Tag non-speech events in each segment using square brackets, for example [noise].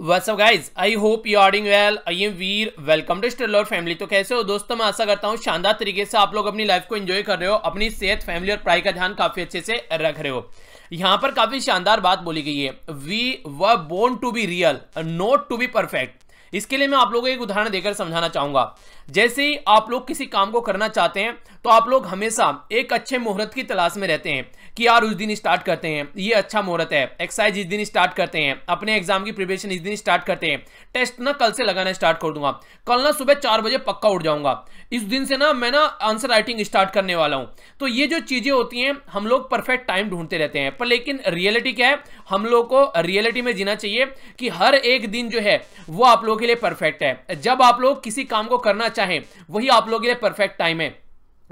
guys? I hope you are doing well. I am Veer. Welcome to Stellar Family. तो कैसे हो दोस्तों मैं आशा करता हूँ शानदार तरीके से आप लोग अपनी लाइफ को एंजॉय कर रहे हो अपनी सेहत फैमिली और पढ़ाई का ध्यान काफ़ी अच्छे से रख रहे हो यहाँ पर काफ़ी शानदार बात बोली गई है we were born to be real not to be perfect इसके लिए मैं आप लोगों को एक उदाहरण देकर समझाना चाहूंगा जैसे ही आप लोग किसी काम को करना चाहते हैं तो आप लोग हमेशा एक अच्छे मुहूर्त की तलाश में रहते हैं कि यार उस दिन स्टार्ट करते हैं ये अच्छा मुहूर्त है एक्सरसाइज इस दिन स्टार्ट करते हैं अपने एग्जाम की प्रिपरेशन इस दिन स्टार्ट करते हैं टेस्ट ना कल से लगाना स्टार्ट कर दूंगा कल ना सुबह चार बजे पक्का उठ जाऊंगा इस दिन से ना मैं ना आंसर राइटिंग स्टार्ट करने वाला हूँ तो ये जो चीज़ें होती हैं हम लोग परफेक्ट टाइम ढूंढते रहते हैं पर लेकिन रियलिटी क्या है हम लोग को रियलिटी में जीना चाहिए कि हर एक दिन जो है वो आप लोगों के लिए परफेक्ट है जब आप लोग किसी काम को करना चाहे वही आप लोगों के लिए परफेक्ट टाइम है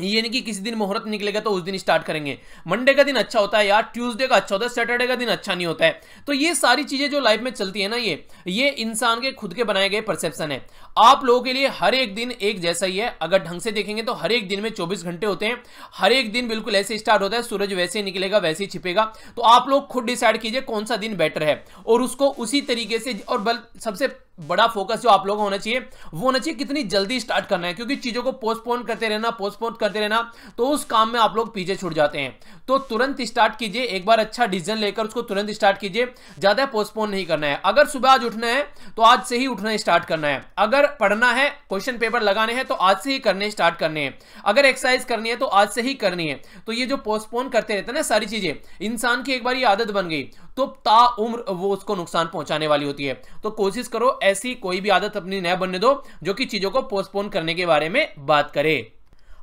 ये नहीं कि किसी दिन मुहूर्त निकलेगा तो उस दिन स्टार्ट करेंगे मंडे का दिन अच्छा होता है यार ट्यूसडे का अच्छा होता है सैटरडे का दिन अच्छा नहीं होता है तो ये सारी चीज़ें जो लाइफ में चलती है ना ये ये इंसान के खुद के बनाए गए परसेप्शन है आप लोगों के लिए हर एक दिन एक जैसा ही है अगर ढंग से देखेंगे तो हर एक दिन में 24 घंटे होते हैं हर एक दिन बिल्कुल ऐसे स्टार्ट होता है सूरज वैसे निकलेगा वैसे ही छिपेगा तो आप लोग खुद डिसाइड कीजिए कौन सा दिन बेटर है और उसको उसी तरीके से और बल सबसे बड़ा फोकस जो आप लोगों का होना चाहिए वो होना चाहिए कितनी जल्दी स्टार्ट करना है क्योंकि चीज़ों को पोस्टपोन करते रहना पोस्टपोन करते रहना तो उस काम में आप लोग पीछे छूट जाते हैं तो तुरंत स्टार्ट कीजिए एक बार अच्छा डिसीजन लेकर उसको तुरंत स्टार्ट कीजिए ज़्यादा पोस्टपोन नहीं करना है अगर सुबह आज उठना है तो आज से ही उठना स्टार्ट करना है अगर पढ़ना है क्वेश्चन पेपर लगाने हैं तो आज से ही करने स्टार्ट करने हैं अगर एक्सरसाइज करनी है तो आज से ही करनी है तो ये जो पोस्टपोन करते रहते हैं ना सारी चीज़ें इंसान की एक बार ये आदत बन गई तो ता उम्र वो उसको नुकसान पहुंचाने वाली होती है तो कोशिश करो ऐसी कोई भी आदत अपनी न बनने दो जो कि चीज़ों को पोस्टपोन करने के बारे में बात करे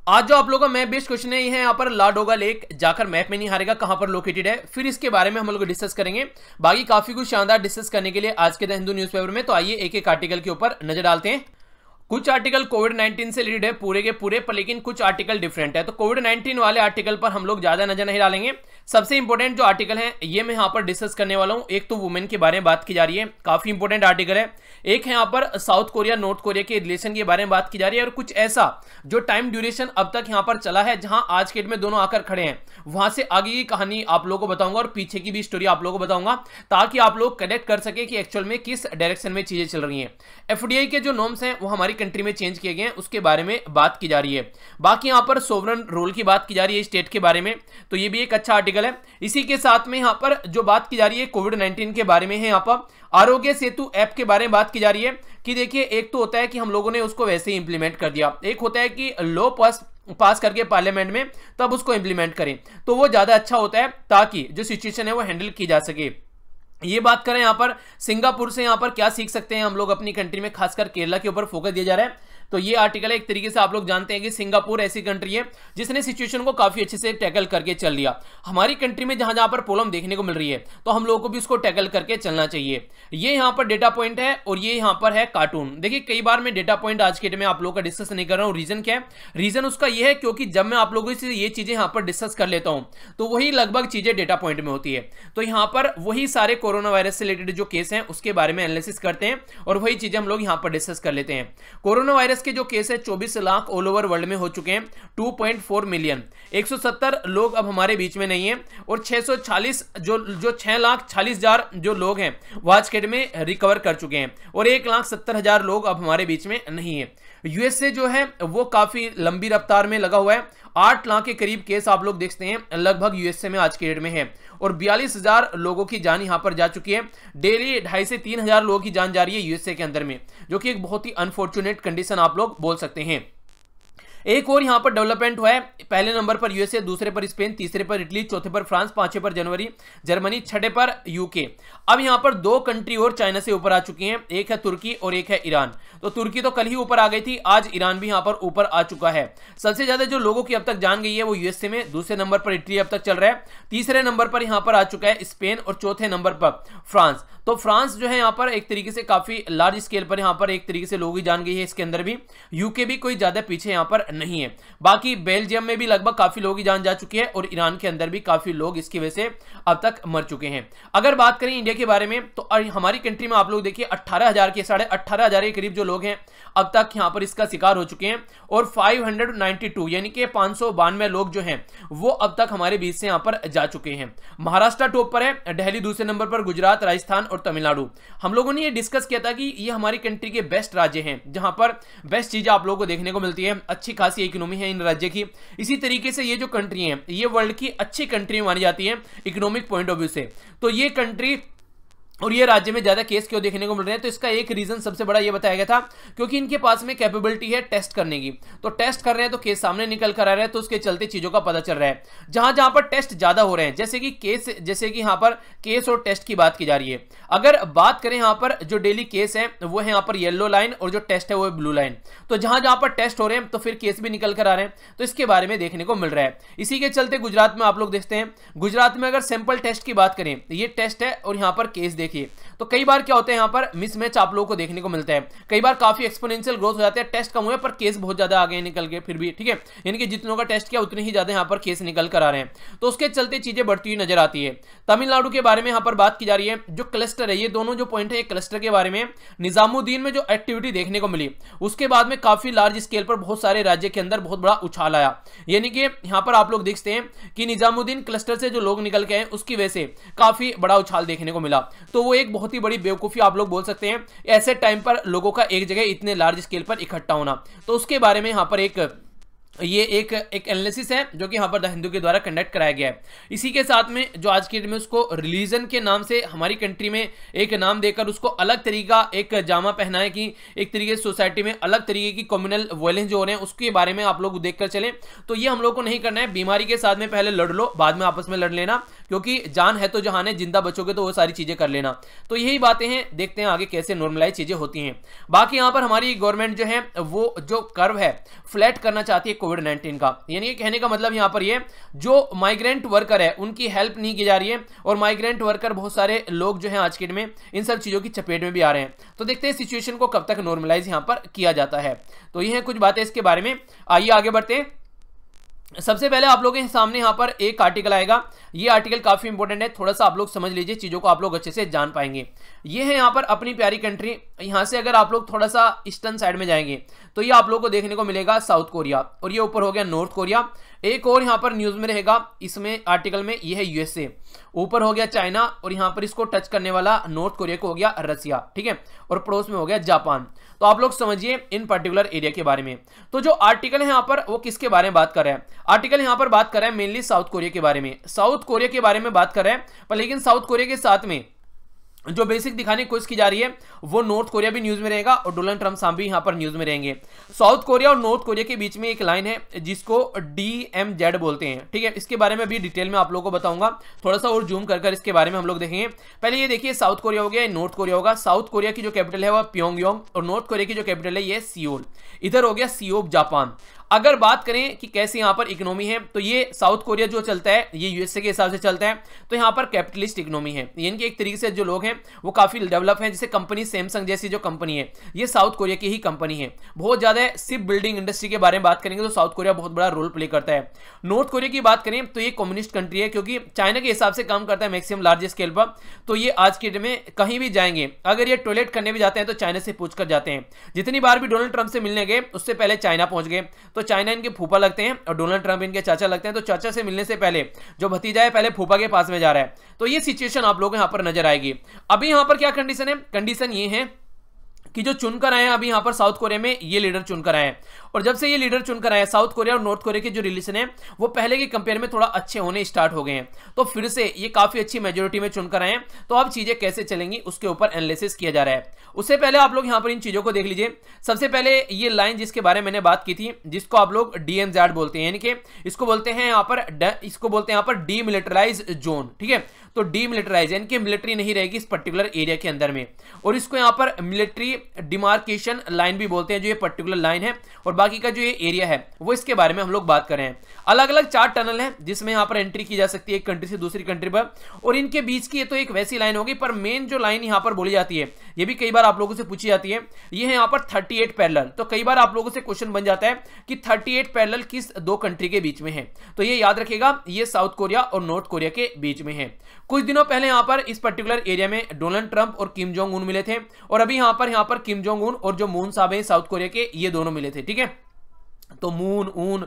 आज जो आप लोगों का मैप बेस्ट क्वेश्चन है यहाँ पर लाडोगा लेक जाकर मैप में नहीं हारेगा कहाँ पर लोकेटेड है फिर इसके बारे में हम लोग डिस्कस करेंगे बाकी काफी कुछ शानदार डिस्कस करने के लिए आज के द हिंदू न्यूज़पेपर में तो आइए एक एक आर्टिकल के ऊपर नजर डालते हैं कुछ आर्टिकल कोविड 19 से रिलेटेड है पूरे के पूरे पर लेकिन कुछ आर्टिकल डिफरेंट है तो कोविड 19 वाले आर्टिकल पर हम लोग ज़्यादा नजर नहीं डालेंगे सबसे इंपॉर्टेंट जो आर्टिकल है ये मैं यहाँ पर डिस्कस करने वाला हूँ एक तो वुमेन के बारे में बात की जा रही है काफ़ी इंपॉर्टेंट आर्टिकल है एक है यहाँ पर साउथ कोरिया नॉर्थ कोरिया के रिलेशन के बारे में बात की जा रही है और कुछ ऐसा जो टाइम ड्यूरेशन अब तक यहाँ पर चला है जहाँ आज के डेट में दोनों आकर खड़े हैं वहाँ से आगे की कहानी आप लोगों को बताऊंगा और पीछे की भी स्टोरी आप लोगों को बताऊंगा ताकि आप लोग कनेक्ट कर सके कि एक्चुअल में किस डायरेक्शन में चीज़ें चल रही हैं एफ के जो नॉर्म्स हैं वो हमारी कंट्री में चेंज किए गए हैं उसके बारे में बात की जा रही है बाकी यहाँ पर सोवरन रोल की बात की जा रही है स्टेट के बारे में तो ये भी एक अच्छा आर्टिकल आर्टिकल है इसी के साथ में यहाँ पर जो बात की जा रही है कोविड नाइन्टीन के बारे में है यहाँ पर आरोग्य सेतु ऐप के बारे में बात की जा रही है कि देखिए एक तो होता है कि हम लोगों ने उसको वैसे ही इंप्लीमेंट कर दिया एक होता है कि लो पास पास करके पार्लियामेंट में तब उसको इंप्लीमेंट करें तो वो ज़्यादा अच्छा होता है ताकि जो सिचुएशन है वो हैंडल की जा सके ये बात करें यहाँ पर सिंगापुर से यहाँ पर क्या सीख सकते हैं हम लोग अपनी कंट्री में खासकर केरला के ऊपर फोकस दिया जा रहा है तो ये आर्टिकल है एक तरीके से आप लोग जानते हैं कि सिंगापुर ऐसी कंट्री है जिसने सिचुएशन को काफ़ी अच्छे से टैकल करके चल लिया हमारी कंट्री में जहां जहां पर प्रॉब्लम देखने को मिल रही है तो हम लोगों को भी उसको टैकल करके चलना चाहिए ये यहाँ पर डेटा पॉइंट है और ये यहाँ पर है कार्टून देखिए कई बार मैं डेटा पॉइंट आज के डेट में आप लोगों का डिस्कस नहीं कर रहा हूँ रीज़न क्या है रीज़न उसका यह है क्योंकि जब मैं आप लोगों से ये चीज़ें यहाँ पर डिस्कस कर लेता हूँ तो वही लगभग चीज़ें डेटा पॉइंट में होती है तो यहाँ पर वही सारे कोरोना वायरस से रिलेटेड जो केस है उसके बारे में एनालिसिस करते हैं और वही चीज़ें हम लोग यहाँ पर डिस्कस कर लेते हैं कोरोना वायरस वायरस के जो केस है चौबीस लाख ऑल ओवर वर्ल्ड में हो चुके हैं 2.4 मिलियन 170 लोग अब हमारे बीच में नहीं है और 640 जो जो छह लाख चालीस हजार जो लोग हैं वाचकेट में रिकवर कर चुके हैं और एक लाख सत्तर हजार लोग अब हमारे बीच में नहीं है यूएसए जो है वो काफी लंबी रफ्तार में लगा हुआ है आठ लाख के करीब केस आप लोग देखते हैं लगभग यूएसए में आज के डेट में है और बयालीस हजार लोगों की जान यहाँ पर जा चुकी है डेली ढाई से तीन हजार लोगों की जान जा रही है यूएसए के अंदर में जो कि एक बहुत ही अनफॉर्चुनेट कंडीशन आप लोग बोल सकते हैं एक और यहाँ पर डेवलपमेंट हुआ है पहले नंबर पर यूएसए दूसरे पर स्पेन तीसरे पर इटली चौथे पर फ्रांस पांचवे पर जनवरी जर्मनी छठे पर यूके अब यहाँ पर दो कंट्री और चाइना से ऊपर आ चुकी हैं एक है तुर्की और एक है ईरान तो तुर्की तो कल ही ऊपर आ गई थी आज ईरान भी यहाँ पर ऊपर आ चुका है सबसे ज्यादा जो लोगों की अब तक जान गई है वो यूएसए में दूसरे नंबर पर इटली अब तक चल रहा है तीसरे नंबर पर यहाँ पर आ चुका है स्पेन और चौथे नंबर पर फ्रांस तो फ्रांस जो है यहाँ पर एक तरीके से काफ़ी लार्ज स्केल पर यहाँ पर एक तरीके से लोग ही जान गई है इसके अंदर भी यूके भी कोई ज़्यादा पीछे यहाँ पर नहीं है बाकी बेल्जियम में भी लगभग काफ़ी लोग ही जान जा चुकी है और ईरान के अंदर भी काफ़ी लोग इसकी वजह से अब तक मर चुके हैं अगर बात करें इंडिया के बारे में तो हमारी कंट्री में आप लोग देखिए अट्ठारह के साढ़े अट्ठारह के करीब जो लोग हैं अब तक यहाँ पर इसका शिकार हो चुके हैं और टू यानी कि बानवे लोग जो है वो अब तक हमारे बीच से यहाँ पर जा चुके हैं महाराष्ट्र टॉप पर है दिल्ली दूसरे नंबर पर गुजरात राजस्थान और तमिलनाडु हम लोगों ने ये डिस्कस किया था कि ये हमारी कंट्री के बेस्ट राज्य हैं जहां पर बेस्ट चीज़ें आप लोगों को देखने को मिलती है अच्छी खासी इकोनॉमी है इन राज्य की इसी तरीके से ये जो कंट्री है ये वर्ल्ड की अच्छी कंट्री मानी जाती है इकोनॉमिक पॉइंट ऑफ व्यू से तो ये कंट्री और ये राज्य में ज़्यादा केस क्यों देखने को मिल रहे हैं तो इसका एक रीज़न सबसे बड़ा ये बताया गया था क्योंकि इनके पास में कैपेबिलिटी है टेस्ट करने की तो टेस्ट कर रहे हैं तो केस सामने निकल कर आ रहे हैं तो उसके चलते चीज़ों का पता चल रहा है जहां जहां पर टेस्ट ज़्यादा हो रहे हैं जैसे कि केस जैसे कि यहां पर केस और टेस्ट की बात की जा रही है अगर बात करें यहां पर जो डेली केस है वो है यहाँ पर येल्लो लाइन और जो टेस्ट है वो ब्लू लाइन तो जहां जहां पर टेस्ट हो रहे हैं तो फिर केस भी निकल कर आ रहे हैं तो इसके बारे में देखने को मिल रहा है इसी के चलते गुजरात में आप लोग देखते हैं गुजरात में अगर सैंपल टेस्ट की बात करें ये टेस्ट है और यहाँ पर केस देखिए तो कई बार क्या होते हैं यहाँ पर मिसमैच आप लोगों को देखने को मिलता है कई बार काफी एक्सपोनेंशियल ग्रोथ हो जाते हैं टेस्ट कम हुए पर केस बहुत ज्यादा आगे निकल गए फिर भी ठीक है यानी कि जितनों का टेस्ट किया उतने ही ज्यादा यहाँ पर केस निकल कर आ रहे हैं तो उसके चलते चीजें बढ़ती हुई नजर आती है तमिलनाडु के बारे में यहाँ पर बात की जा रही है जो क्लस्टर है ये दोनों जो पॉइंट है क्लस्टर के बारे में निजामुद्दीन में जो एक्टिविटी देखने को मिली उसके बाद में काफी लार्ज स्केल पर बहुत सारे राज्य के अंदर बहुत बड़ा उछाल आया यानी कि यहाँ पर आप लोग देखते हैं कि निजामुद्दीन क्लस्टर से जो लोग निकल के आए उसकी वजह से काफी बड़ा उछाल देखने को मिला तो वो एक बहुत बहुत ही बड़ी बेवकूफ़ी आप लोग बोल सकते हैं ऐसे टाइम पर लोगों का एक जगह इतने लार्ज स्केल पर इकट्ठा होना तो उसके बारे में यहाँ पर एक ये एक एक एनालिसिस है जो कि यहाँ पर द हिंदू के द्वारा कंडक्ट कराया गया है इसी के साथ में जो आज की डेट में उसको रिलीजन के नाम से हमारी कंट्री में एक नाम देकर उसको अलग तरीका एक जामा पहनाए कि एक तरीके से सोसाइटी में अलग तरीके की कम्युनल वॉयलेंस जो हो रहे हैं उसके बारे में आप लोग देख कर चलें तो ये हम लोग को नहीं करना है बीमारी के साथ में पहले लड़ लो बाद में आपस में लड़ लेना क्योंकि जान है तो जहान है जिंदा बचोगे तो वो सारी चीज़ें कर लेना तो यही बातें हैं देखते हैं आगे कैसे नॉर्मलाइज चीज़ें होती हैं बाकी यहां पर हमारी गवर्नमेंट जो है वो जो कर्व है फ्लैट करना चाहती है कोविड नाइन्टीन का यानी कहने का मतलब यहां पर ये जो माइग्रेंट वर्कर है उनकी हेल्प नहीं की जा रही है और माइग्रेंट वर्कर बहुत सारे लोग जो है आज के डेट में इन सब चीज़ों की चपेट में भी आ रहे हैं तो देखते हैं सिचुएशन को कब तक नॉर्मलाइज यहां पर किया जाता है तो ये कुछ बातें इसके बारे में आइए आगे बढ़ते हैं सबसे पहले आप लोगों के सामने यहाँ पर एक आर्टिकल आएगा ये आर्टिकल काफ़ी इंपॉर्टेंट है थोड़ा सा आप लोग समझ लीजिए चीज़ों को आप लोग अच्छे से जान पाएंगे ये है यहाँ पर अपनी प्यारी कंट्री यहाँ से अगर आप लोग थोड़ा सा ईस्टर्न साइड में जाएंगे तो ये आप लोग को देखने को मिलेगा साउथ कोरिया और ये ऊपर हो गया नॉर्थ कोरिया एक और यहां पर न्यूज में रहेगा इसमें आर्टिकल में यह है यूएसए ऊपर हो गया चाइना और यहां पर इसको टच करने वाला नॉर्थ कोरिया को हो गया रसिया ठीक है और पड़ोस में हो गया जापान तो आप लोग समझिए इन पर्टिकुलर एरिया के बारे में तो जो आर्टिकल है यहां पर वो किसके बारे में बात कर रहे हैं आर्टिकल यहां पर बात कर रहे हैं मेनली साउथ कोरिया के बारे में साउथ कोरिया के बारे में बात कर रहे हैं पर लेकिन साउथ कोरिया के साथ में जो बेसिक दिखाने की कोशिश की जा रही है वो नॉर्थ कोरिया भी न्यूज़ में रहेगा और डोनाल्ड ट्रम्प साहब भी यहां पर न्यूज़ में रहेंगे साउथ कोरिया और नॉर्थ कोरिया के बीच में एक लाइन है जिसको डी एम जेड बोलते हैं ठीक है इसके बारे में भी डिटेल में आप लोगों को बताऊंगा थोड़ा सा और जूम कर, कर इसके बारे में हम लोग देखेंगे पहले ये देखिए साउथ कोरिया हो गया नॉर्थ कोरिया होगा साउथ कोरिया की जो कैपिटल है वह प्योंग और नॉर्थ कोरिया की जो कैपिटल है ये सियोल इधर हो गया सियोग जापान अगर बात करें कि कैसे यहां पर इकोनॉमी है तो ये साउथ कोरिया जो चलता है ये यूएसए के हिसाब से चलता है तो यहां पर कैपिटलिस्ट इकोनॉमी है यानी कि एक तरीके से जो लोग हैं वो काफ़ी डेवलप हैं जैसे कंपनी सैमसंग जैसी जो कंपनी है ये साउथ कोरिया की ही कंपनी है बहुत ज़्यादा सिप बिल्डिंग इंडस्ट्री के बारे में बात करेंगे तो साउथ कोरिया बहुत बड़ा रोल प्ले करता है नॉर्थ कोरिया की बात करें तो ये कम्युनिस्ट कंट्री है क्योंकि चाइना के हिसाब से काम करता है मैक्सिमम लार्ज स्केल पर तो ये आज के डेट में कहीं भी जाएंगे अगर ये टॉयलेट करने भी जाते हैं तो चाइना से पूछ कर जाते हैं जितनी बार भी डोनाल्ड ट्रंप से मिलने गए उससे पहले चाइना पहुंच गए तो चाइना इनके फूफा लगते हैं और डोनाल्ड ट्रंप इनके चाचा लगते हैं तो चाचा से मिलने से पहले जो भतीजा है पहले फूफा के पास में जा रहा है तो ये सिचुएशन आप लोग यहाँ पर नजर आएगी अभी यहाँ पर क्या कंडीशन है कंडीशन ये है कि जो चुनकर आए अभी यहाँ पर साउथ कोरिया में ये लीडर चुनकर आए और जब से ये लीडर चुनकर आए साउथ कोरिया और नॉर्थ कोरिया के जो रिलेशन है वो पहले के कंपेयर में थोड़ा अच्छे होने स्टार्ट हो गए हैं तो फिर से ये काफ़ी अच्छी मेजोरिटी में चुनकर आए तो अब चीज़ें कैसे चलेंगी उसके ऊपर एनालिसिस किया जा रहा है उससे पहले आप लोग यहां पर इन चीज़ों को देख लीजिए सबसे पहले ये लाइन जिसके बारे में मैंने बात की थी जिसको आप लोग डी बोलते हैं यानी कि इसको बोलते हैं यहाँ पर इसको बोलते हैं यहाँ पर डीमिलिटराइज जोन ठीक है तो डीमिलिटराइज यानी कि मिलिट्री नहीं रहेगी इस पर्टिकुलर एरिया के अंदर में और इसको यहां पर मिलिट्री डिमार्केशन लाइन भी बोलते हैं जो ये पर्टिकुलर लाइन है और बाकी का जो ये एरिया है वो इसके बारे में हम लोग बात कर रहे हैं अलग अलग चार टनल हैं जिसमें यहाँ पर एंट्री की जा सकती है एक कंट्री से दूसरी कंट्री पर और इनके बीच की ये तो एक वैसी लाइन होगी पर मेन जो लाइन यहाँ पर बोली जाती है ये भी कई बार आप लोगों से पूछी जाती है ये है यहाँ पर थर्टी एट तो कई बार आप लोगों से क्वेश्चन बन जाता है कि थर्टी एट किस दो कंट्री के बीच में है तो ये याद रखेगा ये साउथ कोरिया और नॉर्थ कोरिया के बीच में है कुछ दिनों पहले यहाँ पर इस पर्टिकुलर एरिया में डोनाल्ड ट्रंप और किम जोंग उन मिले थे और अभी यहाँ पर यहाँ पर पर किम जोंग उन और जो मून साहब है साउथ कोरिया के ये दोनों मिले थे ठीक है तो मून ऊन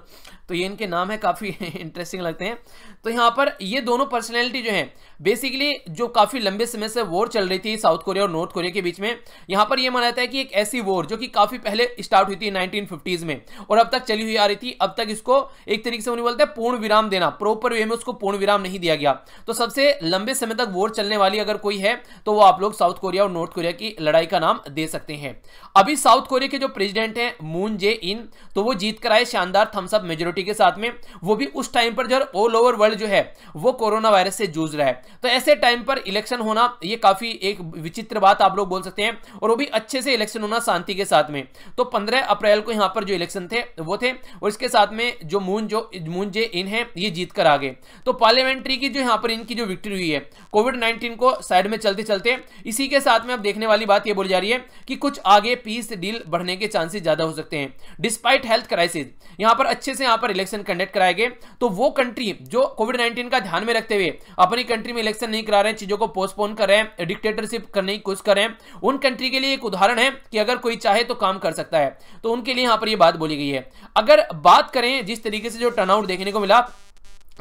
तो ये इनके नाम है काफ़ी इंटरेस्टिंग लगते हैं तो यहाँ पर ये दोनों पर्सनैलिटी जो है बेसिकली जो काफ़ी लंबे समय से वॉर चल रही थी साउथ कोरिया और नॉर्थ कोरिया के बीच में यहाँ पर यह माना जाता है कि एक ऐसी वॉर जो कि काफ़ी पहले स्टार्ट हुई थी नाइनटीन में और अब तक चली हुई आ रही थी अब तक इसको एक तरीके से उन्हें बोलते हैं पूर्ण विराम देना प्रॉपर वे में उसको पूर्ण विराम नहीं दिया गया तो सबसे लंबे समय तक वॉर चलने वाली अगर कोई है तो वो आप लोग साउथ कोरिया और नॉर्थ कोरिया की लड़ाई का नाम दे सकते हैं अभी साउथ कोरिया के जो प्रेसिडेंट हैं मून जे इन तो वो जीत कर आए शानदार थम्सअप मेजोरिटी सिक्योरिटी के साथ में वो भी उस टाइम पर जो है ऑल ओवर वर्ल्ड जो है वो कोरोना वायरस से जूझ रहा है तो ऐसे टाइम पर इलेक्शन होना ये काफ़ी एक विचित्र बात आप लोग बोल सकते हैं और वो भी अच्छे से इलेक्शन होना शांति के साथ में तो पंद्रह अप्रैल को यहाँ पर जो इलेक्शन थे वो थे और इसके साथ में जो मून जो मून जे इन है ये जीत कर आ गए तो पार्लियामेंट्री की जो यहाँ पर इनकी जो विक्ट्री हुई है कोविड नाइनटीन को साइड में चलते चलते इसी के साथ में अब देखने वाली बात यह बोली जा रही है कि कुछ आगे पीस डील बढ़ने के चांसेस ज़्यादा हो सकते हैं डिस्पाइट हेल्थ क्राइसिस यहाँ पर अच्छे से यहाँ पर पर इलेक्शन कंडक्ट कराएंगे तो वो कंट्री जो कोविड नाइन्टीन का ध्यान में रखते हुए अपनी कंट्री में इलेक्शन नहीं करा रहे हैं चीजों को पोस्टपोन कर रहे हैं डिक्टेटरशिप करने की कोशिश कर रहे हैं उन कंट्री के लिए एक उदाहरण है कि अगर कोई चाहे तो काम कर सकता है तो उनके लिए यहां पर यह बात बोली गई है अगर बात करें जिस तरीके से जो टर्नआउट देखने को मिला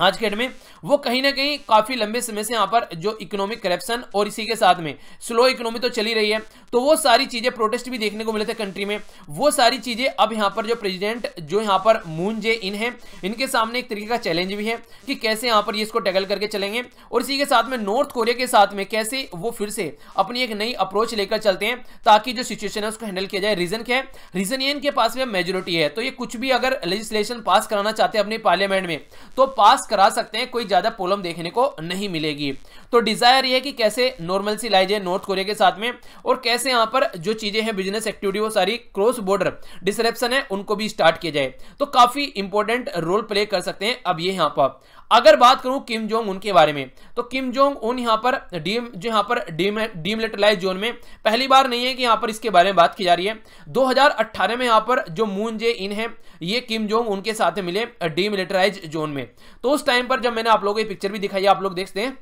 आज के डेट में वो कहीं ना कहीं काफ़ी लंबे समय से यहाँ पर जो इकोनॉमिक करप्शन और इसी के साथ में स्लो इकोनॉमी तो चली रही है तो वो सारी चीज़ें प्रोटेस्ट भी देखने को मिले थे कंट्री में वो सारी चीज़ें अब यहाँ पर जो प्रेसिडेंट जो यहाँ पर मून जे इन है इनके सामने एक तरीके का चैलेंज भी है कि कैसे यहाँ पर ये इसको टैगल करके चलेंगे और इसी के साथ में नॉर्थ कोरिया के साथ में कैसे वो फिर से अपनी एक नई अप्रोच लेकर चलते हैं ताकि जो सिचुएशन है उसको हैंडल किया जाए रीज़न क्या है रीज़न ये इनके पास में मेजोरिटी है तो ये कुछ भी अगर लेजिस्लेशन पास कराना चाहते हैं अपने पार्लियामेंट में तो पास करा सकते हैं कोई ज़्यादा प्रॉब्लम देखने को नहीं मिलेगी तो डिज़ायर ये कि कैसे सी लाई जाए नॉर्थ कोरिया के साथ में और कैसे यहाँ पर जो चीज़ें हैं बिजनेस एक्टिविटी वो सारी क्रॉस बॉर्डर डिसरप्शन है उनको भी स्टार्ट किया जाए तो काफ़ी इंपॉर्टेंट रोल प्ले कर सकते हैं अब ये यहाँ पर अगर बात करूं किम जोंग उनके बारे में तो किम जोंग उन यहाँ पर डीम जो यहाँ पर डीम डीमिलिटलाइज जोन में पहली बार नहीं है कि यहाँ पर इसके बारे में बात की जा रही है 2018 में यहाँ पर जो मून जे इन है ये किम जोंग उनके साथ मिले डीमिलिटराइज जोन में तो उस टाइम पर जब मैंने आप लोगों को पिक्चर भी दिखाई आप लोग देखते हैं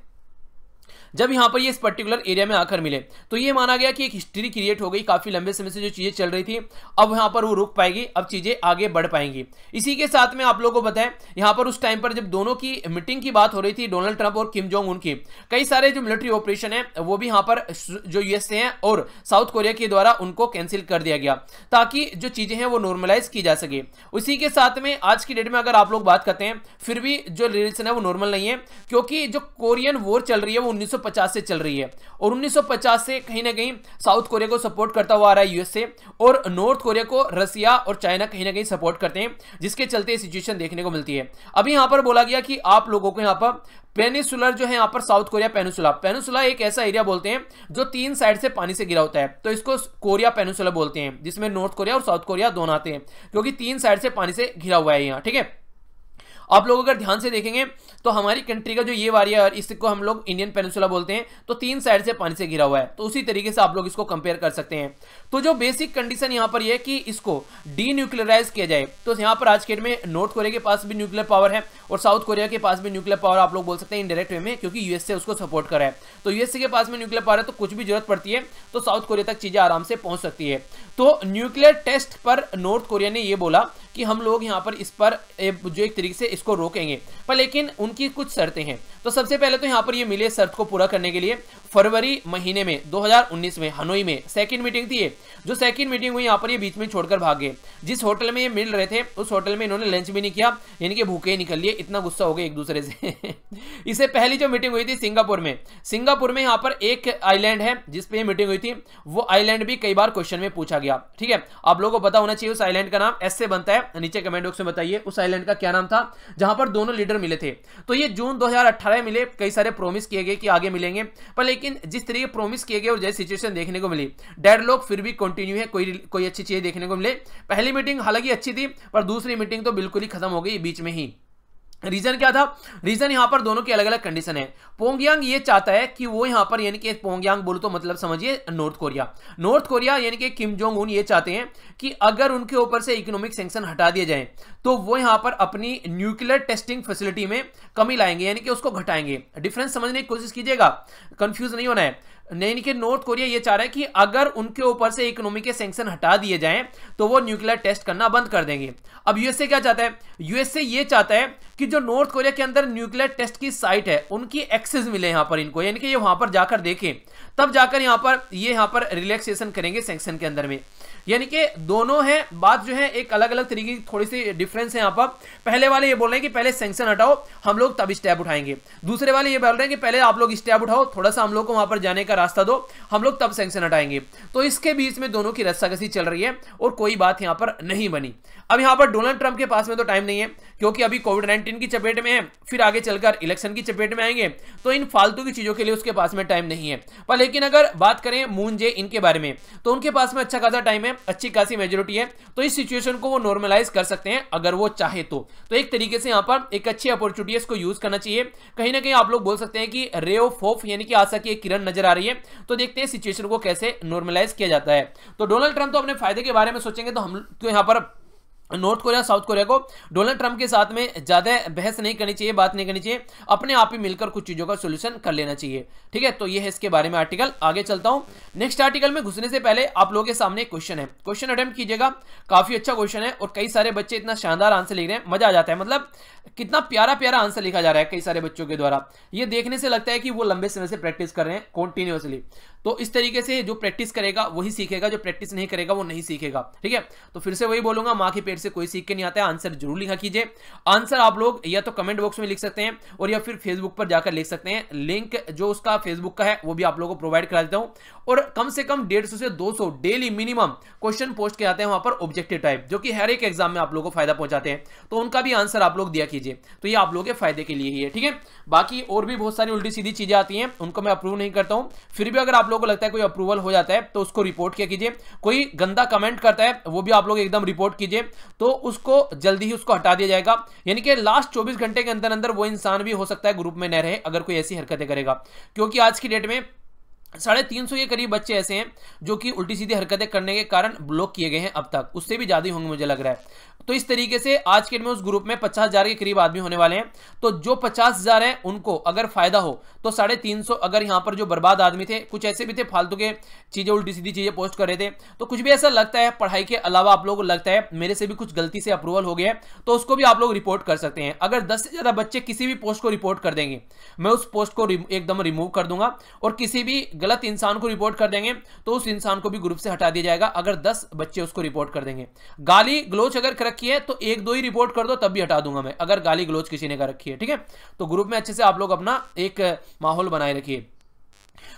जब यहाँ पर ये इस पर्टिकुलर एरिया में आकर मिले तो ये माना गया कि एक हिस्ट्री क्रिएट हो गई काफ़ी लंबे समय से जो चीज़ें चल रही थी अब यहाँ पर वो रुक पाएगी अब चीज़ें आगे बढ़ पाएंगी इसी के साथ में आप लोगों को बताएं यहाँ पर उस टाइम पर जब दोनों की मीटिंग की बात हो रही थी डोनाल्ड ट्रंप और किम जोंग उनकी कई सारे जो मिलिट्री ऑपरेशन है वो भी यहाँ पर जो यूएसए हैं और साउथ कोरिया के द्वारा उनको कैंसिल कर दिया गया ताकि जो चीज़ें हैं वो नॉर्मलाइज की जा सके उसी के साथ में आज की डेट में अगर आप लोग बात करते हैं फिर भी जो रिलेशन है वो नॉर्मल नहीं है क्योंकि जो कोरियन वॉर चल रही है वो उन्नीस 1950 से चल रही है और 1950 से कहीं ना कहीं साउथ कोरिया को सपोर्ट करता हुआ आ रहा है यूएसए और नॉर्थ कोरिया को रसिया और चाइना कहीं ना कहीं सपोर्ट करते हैं जिसके चलते सिचुएशन देखने को मिलती है अभी यहां पर बोला गया कि आप लोगों को यहां पर पेनिसुलर जो है यहाँ पर साउथ कोरिया पेनुसुला पेनुसुला एक ऐसा एरिया बोलते हैं जो तीन साइड से पानी से गिरा होता है तो इसको कोरिया पेनुसुला बोलते हैं जिसमें नॉर्थ कोरिया और साउथ कोरिया दोनों आते हैं क्योंकि तीन साइड से पानी से घिरा हुआ है यहाँ ठीक है आप लोग अगर ध्यान से देखेंगे तो हमारी कंट्री का जो ये वारियर इसको हम लोग इंडियन पेनसुला बोलते हैं तो तीन साइड से पानी से घिरा हुआ है तो उसी तरीके से आप लोग इसको कंपेयर कर सकते हैं तो जो बेसिक कंडीशन यहाँ पर यह कि इसको डीन्यूक्लियराइज किया जाए तो यहाँ पर आज के डेट में नॉर्थ कोरिया के पास भी न्यूक्लियर पावर है और साउथ कोरिया के पास भी न्यूक्लियर पावर आप लोग बोल सकते हैं इनडायरेक्ट वे में क्योंकि यूएसए उसको सपोर्ट कर रहा है तो यूएसए के पास में न्यूक्लियर पावर है तो कुछ भी जरूरत पड़ती है तो साउथ कोरिया तक चीजें आराम से पहुंच सकती है तो न्यूक्लियर टेस्ट पर नॉर्थ कोरिया ने यह बोला कि हम लोग यहाँ पर इस पर जो एक तरीके से इसको रोकेंगे पर लेकिन उनकी कुछ शर्तें हैं तो सबसे पहले तो यहाँ पर ये मिले शर्त को पूरा करने के लिए फरवरी महीने में 2019 में हनोई में सेकंड मीटिंग थी ये जो सेकंड मीटिंग हुई यहाँ पर ये बीच में छोड़कर भाग गए जिस होटल में ये मिल रहे थे उस होटल में इन्होंने लंच भी नहीं किया यानी कि भूखे ही निकल लिए इतना गुस्सा हो गया एक दूसरे से [laughs] इससे पहली जो मीटिंग हुई थी सिंगापुर में सिंगापुर में यहाँ पर एक आईलैंड है जिसपे मीटिंग हुई थी वो आईलैंड भी कई बार क्वेश्चन में पूछा गया ठीक है आप लोगों को पता होना चाहिए उस आईलैंड का नाम एस से बनता है नीचे कमेंट बॉक्स में बताइए उस आइलैंड का क्या नाम था जहां पर दोनों लीडर मिले थे तो ये जून 2018 मिले कई सारे प्रोमिस किए गए कि आगे मिलेंगे पर लेकिन जिस तरीके प्रोमिस किए गए और जैसे सिचुएशन देखने को मिली डेडलॉक फिर भी कंटिन्यू है कोई कोई अच्छी चीज़ देखने को मिले पहली मीटिंग हालांकि अच्छी थी पर दूसरी मीटिंग तो बिल्कुल ही खत्म हो गई बीच में ही रीजन क्या था रीजन यहाँ पर दोनों की अलग अलग कंडीशन है पोंगयांग ये चाहता है कि वो यहाँ पर यानी कि पोंगयांग बोलो तो मतलब समझिए नॉर्थ कोरिया नॉर्थ कोरिया यानी कि किम जोंग उन ये चाहते हैं कि अगर उनके ऊपर से इकोनॉमिक सेंक्शन हटा दिए जाए तो वो यहाँ पर अपनी न्यूक्लियर टेस्टिंग फैसिलिटी में कमी लाएंगे यानी कि उसको घटाएंगे डिफरेंस समझने की कोशिश कीजिएगा कंफ्यूज नहीं होना है यानी कि नॉर्थ कोरिया ये चाह रहा है कि अगर उनके ऊपर से इकोनॉमी के सेंक्शन हटा दिए जाएं तो वो न्यूक्लियर टेस्ट करना बंद कर देंगे अब यूएसए क्या चाहता है यूएसए ये चाहता है कि जो नॉर्थ कोरिया के अंदर न्यूक्लियर टेस्ट की साइट है उनकी एक्सेस मिले यहां पर इनको यानी कि ये वहां पर जाकर देखें तब जाकर यहां पर ये यहां पर रिलैक्सेशन करेंगे सेंक्शन के अंदर में यानी कि दोनों है बात जो है एक अलग अलग तरीके की थोड़ी सी डिफरेंस है यहाँ पर पहले वाले ये बोल रहे हैं कि पहले सेंक्शन हटाओ हम लोग तब स्टेप उठाएंगे दूसरे वाले ये बोल रहे हैं कि पहले आप लोग स्टेप उठाओ थोड़ा सा हम लोग को वहां पर जाने का रास्ता दो हम लोग तब सेंक्शन हटाएंगे तो इसके बीच में दोनों की रस्सा चल रही है और कोई बात यहां पर नहीं बनी अब यहां पर डोनाल्ड ट्रंप के पास में तो टाइम नहीं है क्योंकि अभी कोविड नाइन्टीन की चपेट में है फिर आगे चलकर इलेक्शन की चपेट में आएंगे तो इन फालतू की चीज़ों के लिए उसके पास में टाइम नहीं है पर लेकिन अगर बात करें मून जे इनके बारे में तो उनके पास में अच्छा खासा टाइम है अच्छी खासी मेजोरिटी है तो इस सिचुएशन को वो नॉर्मलाइज कर सकते हैं अगर वो चाहे तो, तो एक तरीके से यहाँ पर एक अच्छी अपॉर्चुनिटी इसको यूज़ करना चाहिए कहीं ना कहीं आप लोग बोल सकते हैं कि रे ऑफ होफ यानी कि आशा की एक किरण नजर आ रही है तो देखते हैं सिचुएशन को कैसे नॉर्मलाइज किया जाता है तो डोनाल्ड ट्रंप तो अपने फायदे के बारे में सोचेंगे तो हम तो यहाँ पर नॉर्थ कोरिया साउथ कोरिया को डोनाल्ड ट्रंप के साथ में ज़्यादा बहस नहीं करनी चाहिए बात नहीं करनी चाहिए अपने आप ही मिलकर कुछ चीज़ों का सोल्यूशन कर लेना चाहिए ठीक है तो ये है इसके बारे में आर्टिकल आगे चलता हूं नेक्स्ट आर्टिकल में घुसने से पहले आप लोगों के सामने क्वेश्चन है क्वेश्चन अटेम्प्ट कीजिएगा काफ़ी अच्छा क्वेश्चन है और कई सारे बच्चे इतना शानदार आंसर लिख रहे हैं मज़ा आ जाता है मतलब कितना प्यारा प्यारा आंसर लिखा जा रहा है कई सारे बच्चों के द्वारा ये देखने से लगता है कि वो लंबे समय से प्रैक्टिस कर रहे हैं कॉन्टिन्यूसली तो इस तरीके से जो प्रैक्टिस करेगा वही सीखेगा जो प्रैक्टिस नहीं करेगा वो नहीं सीखेगा ठीक है तो फिर से वही बोलूंगा माँ की डेट से कोई सीख के नहीं आता है आंसर जरूर लिखा कीजिए आंसर आप लोग या तो कमेंट बॉक्स में लिख सकते हैं और या फिर फेसबुक पर जाकर लिख सकते हैं लिंक जो उसका फेसबुक का है वो भी आप लोगों को प्रोवाइड करा देता हूँ और कम से कम डेढ़ से दो डेली मिनिमम क्वेश्चन पोस्ट किए जाते हैं वहां पर ऑब्जेक्टिव टाइप जो कि हर एक एग्जाम में आप लोगों को फायदा पहुंचाते हैं तो उनका भी आंसर आप लोग दिया कीजिए तो ये आप लोगों के फायदे के लिए ही है ठीक है बाकी और भी बहुत सारी उल्टी सीधी चीजें आती हैं उनको मैं अप्रूव नहीं करता हूं फिर भी अगर आप लोगों को लगता है कोई अप्रूवल हो जाता है तो उसको रिपोर्ट किया कीजिए कोई गंदा कमेंट करता है वो भी आप लोग एकदम रिपोर्ट कीजिए तो उसको जल्दी ही उसको हटा दिया जाएगा यानी कि लास्ट चौबीस घंटे के अंदर अंदर वो इंसान भी हो सकता है ग्रुप में न रहे अगर कोई ऐसी हरकतें करेगा क्योंकि आज की डेट में साढ़े तीन सौ के करीब बच्चे ऐसे हैं जो कि उल्टी सीधी हरकतें करने के कारण ब्लॉक किए गए हैं अब तक उससे भी ज़्यादा होंगे मुझे लग रहा है तो इस तरीके से आज के में उस ग्रुप में पचास हज़ार के करीब आदमी होने वाले हैं तो जो पचास हज़ार हैं उनको अगर फ़ायदा हो तो साढ़े तीन सौ अगर यहाँ पर जो बर्बाद आदमी थे कुछ ऐसे भी थे फालतू के चीज़ें उल्टी सीधी चीज़ें पोस्ट कर रहे थे तो कुछ भी ऐसा लगता है पढ़ाई के अलावा आप लोगों को लगता है मेरे से भी कुछ गलती से अप्रूवल हो गया है तो उसको भी आप लोग रिपोर्ट कर सकते हैं अगर दस से ज़्यादा बच्चे किसी भी पोस्ट को रिपोर्ट कर देंगे मैं उस पोस्ट को एकदम रिमूव कर दूंगा और किसी भी गलत इंसान को रिपोर्ट कर देंगे तो उस इंसान को भी ग्रुप से हटा दिया जाएगा अगर दस बच्चे उसको रिपोर्ट कर देंगे गाली ग्लोच अगर कर रखी है तो एक दो ही रिपोर्ट कर दो तब भी हटा दूंगा मैं अगर गाली ग्लोच किसी ने कर रखी है ठीक है तो ग्रुप में अच्छे से आप लोग अपना एक माहौल बनाए रखिए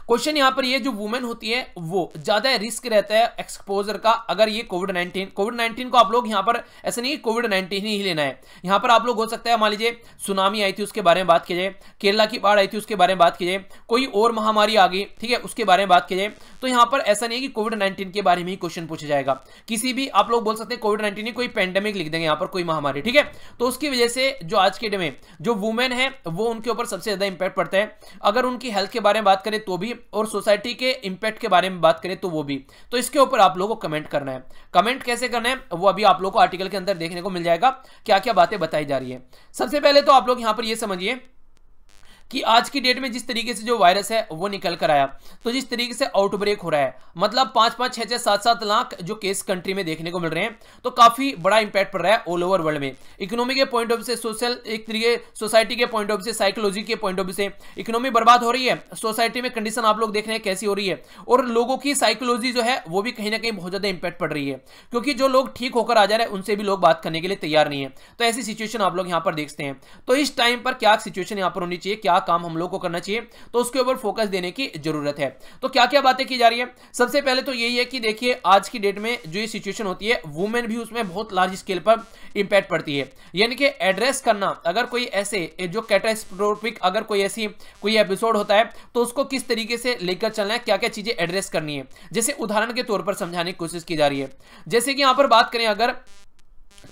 क्वेश्चन यहाँ पर ये जो वुमेन होती है वो ज़्यादा रिस्क रहता है एक्सपोजर का अगर ये कोविड नाइन्टीन कोविड नाइन्टीन को आप लोग यहाँ पर ऐसे नहीं कोविड नाइन्टीन ही लेना है यहाँ पर आप लोग हो सकता है मान लीजिए सुनामी आई थी उसके बारे में बात की जाए केरला की बाढ़ आई थी उसके बारे में बात की जाए कोई और महामारी आ गई ठीक है उसके बारे में बात की जाए तो यहाँ पर ऐसा नहीं है कि कोविड नाइन्टीन के बारे में ही क्वेश्चन पूछा जाएगा किसी भी आप लोग बोल सकते हैं कोविड नाइन्टीन कोई पेंडेमिक लिख देंगे यहाँ पर कोई महामारी ठीक है तो उसकी वजह से जो आज के डे में जो वुमेन है वो उनके ऊपर सबसे ज्यादा इंपैक्ट पड़ता है अगर उनकी हेल्थ के बारे में बात करें तो भी और सोसाइटी के इम्पैक्ट के बारे में बात करें तो वो भी तो इसके ऊपर आप लोगों को कमेंट करना है कमेंट कैसे करना है वो अभी आप लोग को आर्टिकल के अंदर देखने को मिल जाएगा क्या क्या बातें बताई जा रही है सबसे पहले तो आप लोग यहां पर यह समझिए कि आज की डेट में जिस तरीके से जो वायरस है वो निकल कर आया तो जिस तरीके से आउटब्रेक हो रहा है मतलब पांच पांच छह छह सात सात लाख जो केस कंट्री में देखने को मिल रहे हैं तो काफ़ी बड़ा इंपैक्ट पड़ रहा है ऑल ओवर वर्ल्ड में इकोनॉमी के पॉइंट ऑफ से सोशल एक तरीके सोसाइटी के पॉइंट ऑफ से साइकोलॉजी के पॉइंट ऑफ से इकोनॉमी बर्बाद हो रही है सोसाइटी में कंडीशन आप लोग देख रहे हैं कैसी हो रही है और लोगों की साइकोलॉजी जो है वो भी कहीं ना कहीं बहुत ज़्यादा इंपैक्ट पड़ रही है क्योंकि जो लोग ठीक होकर आ जा रहे हैं उनसे भी लोग बात करने के लिए तैयार नहीं है तो ऐसी सिचुएशन आप लोग यहाँ पर देखते हैं तो इस टाइम पर क्या सिचुएशन यहाँ पर होनी चाहिए क्या क्या काम हम लोग को करना चाहिए तो उसके ऊपर फोकस देने की जरूरत है तो क्या क्या बातें की जा रही है सबसे पहले तो यही है कि देखिए आज की डेट में जो ये सिचुएशन होती है वुमेन भी उसमें बहुत लार्ज स्केल पर इंपैक्ट पड़ती है यानी कि एड्रेस करना अगर कोई ऐसे जो कैटास्ट्रोफिक अगर कोई ऐसी कोई एपिसोड होता है तो उसको किस तरीके से लेकर चलना है क्या क्या चीजें एड्रेस करनी है जैसे उदाहरण के तौर पर समझाने की कोशिश की जा रही है जैसे कि यहां पर बात करें अगर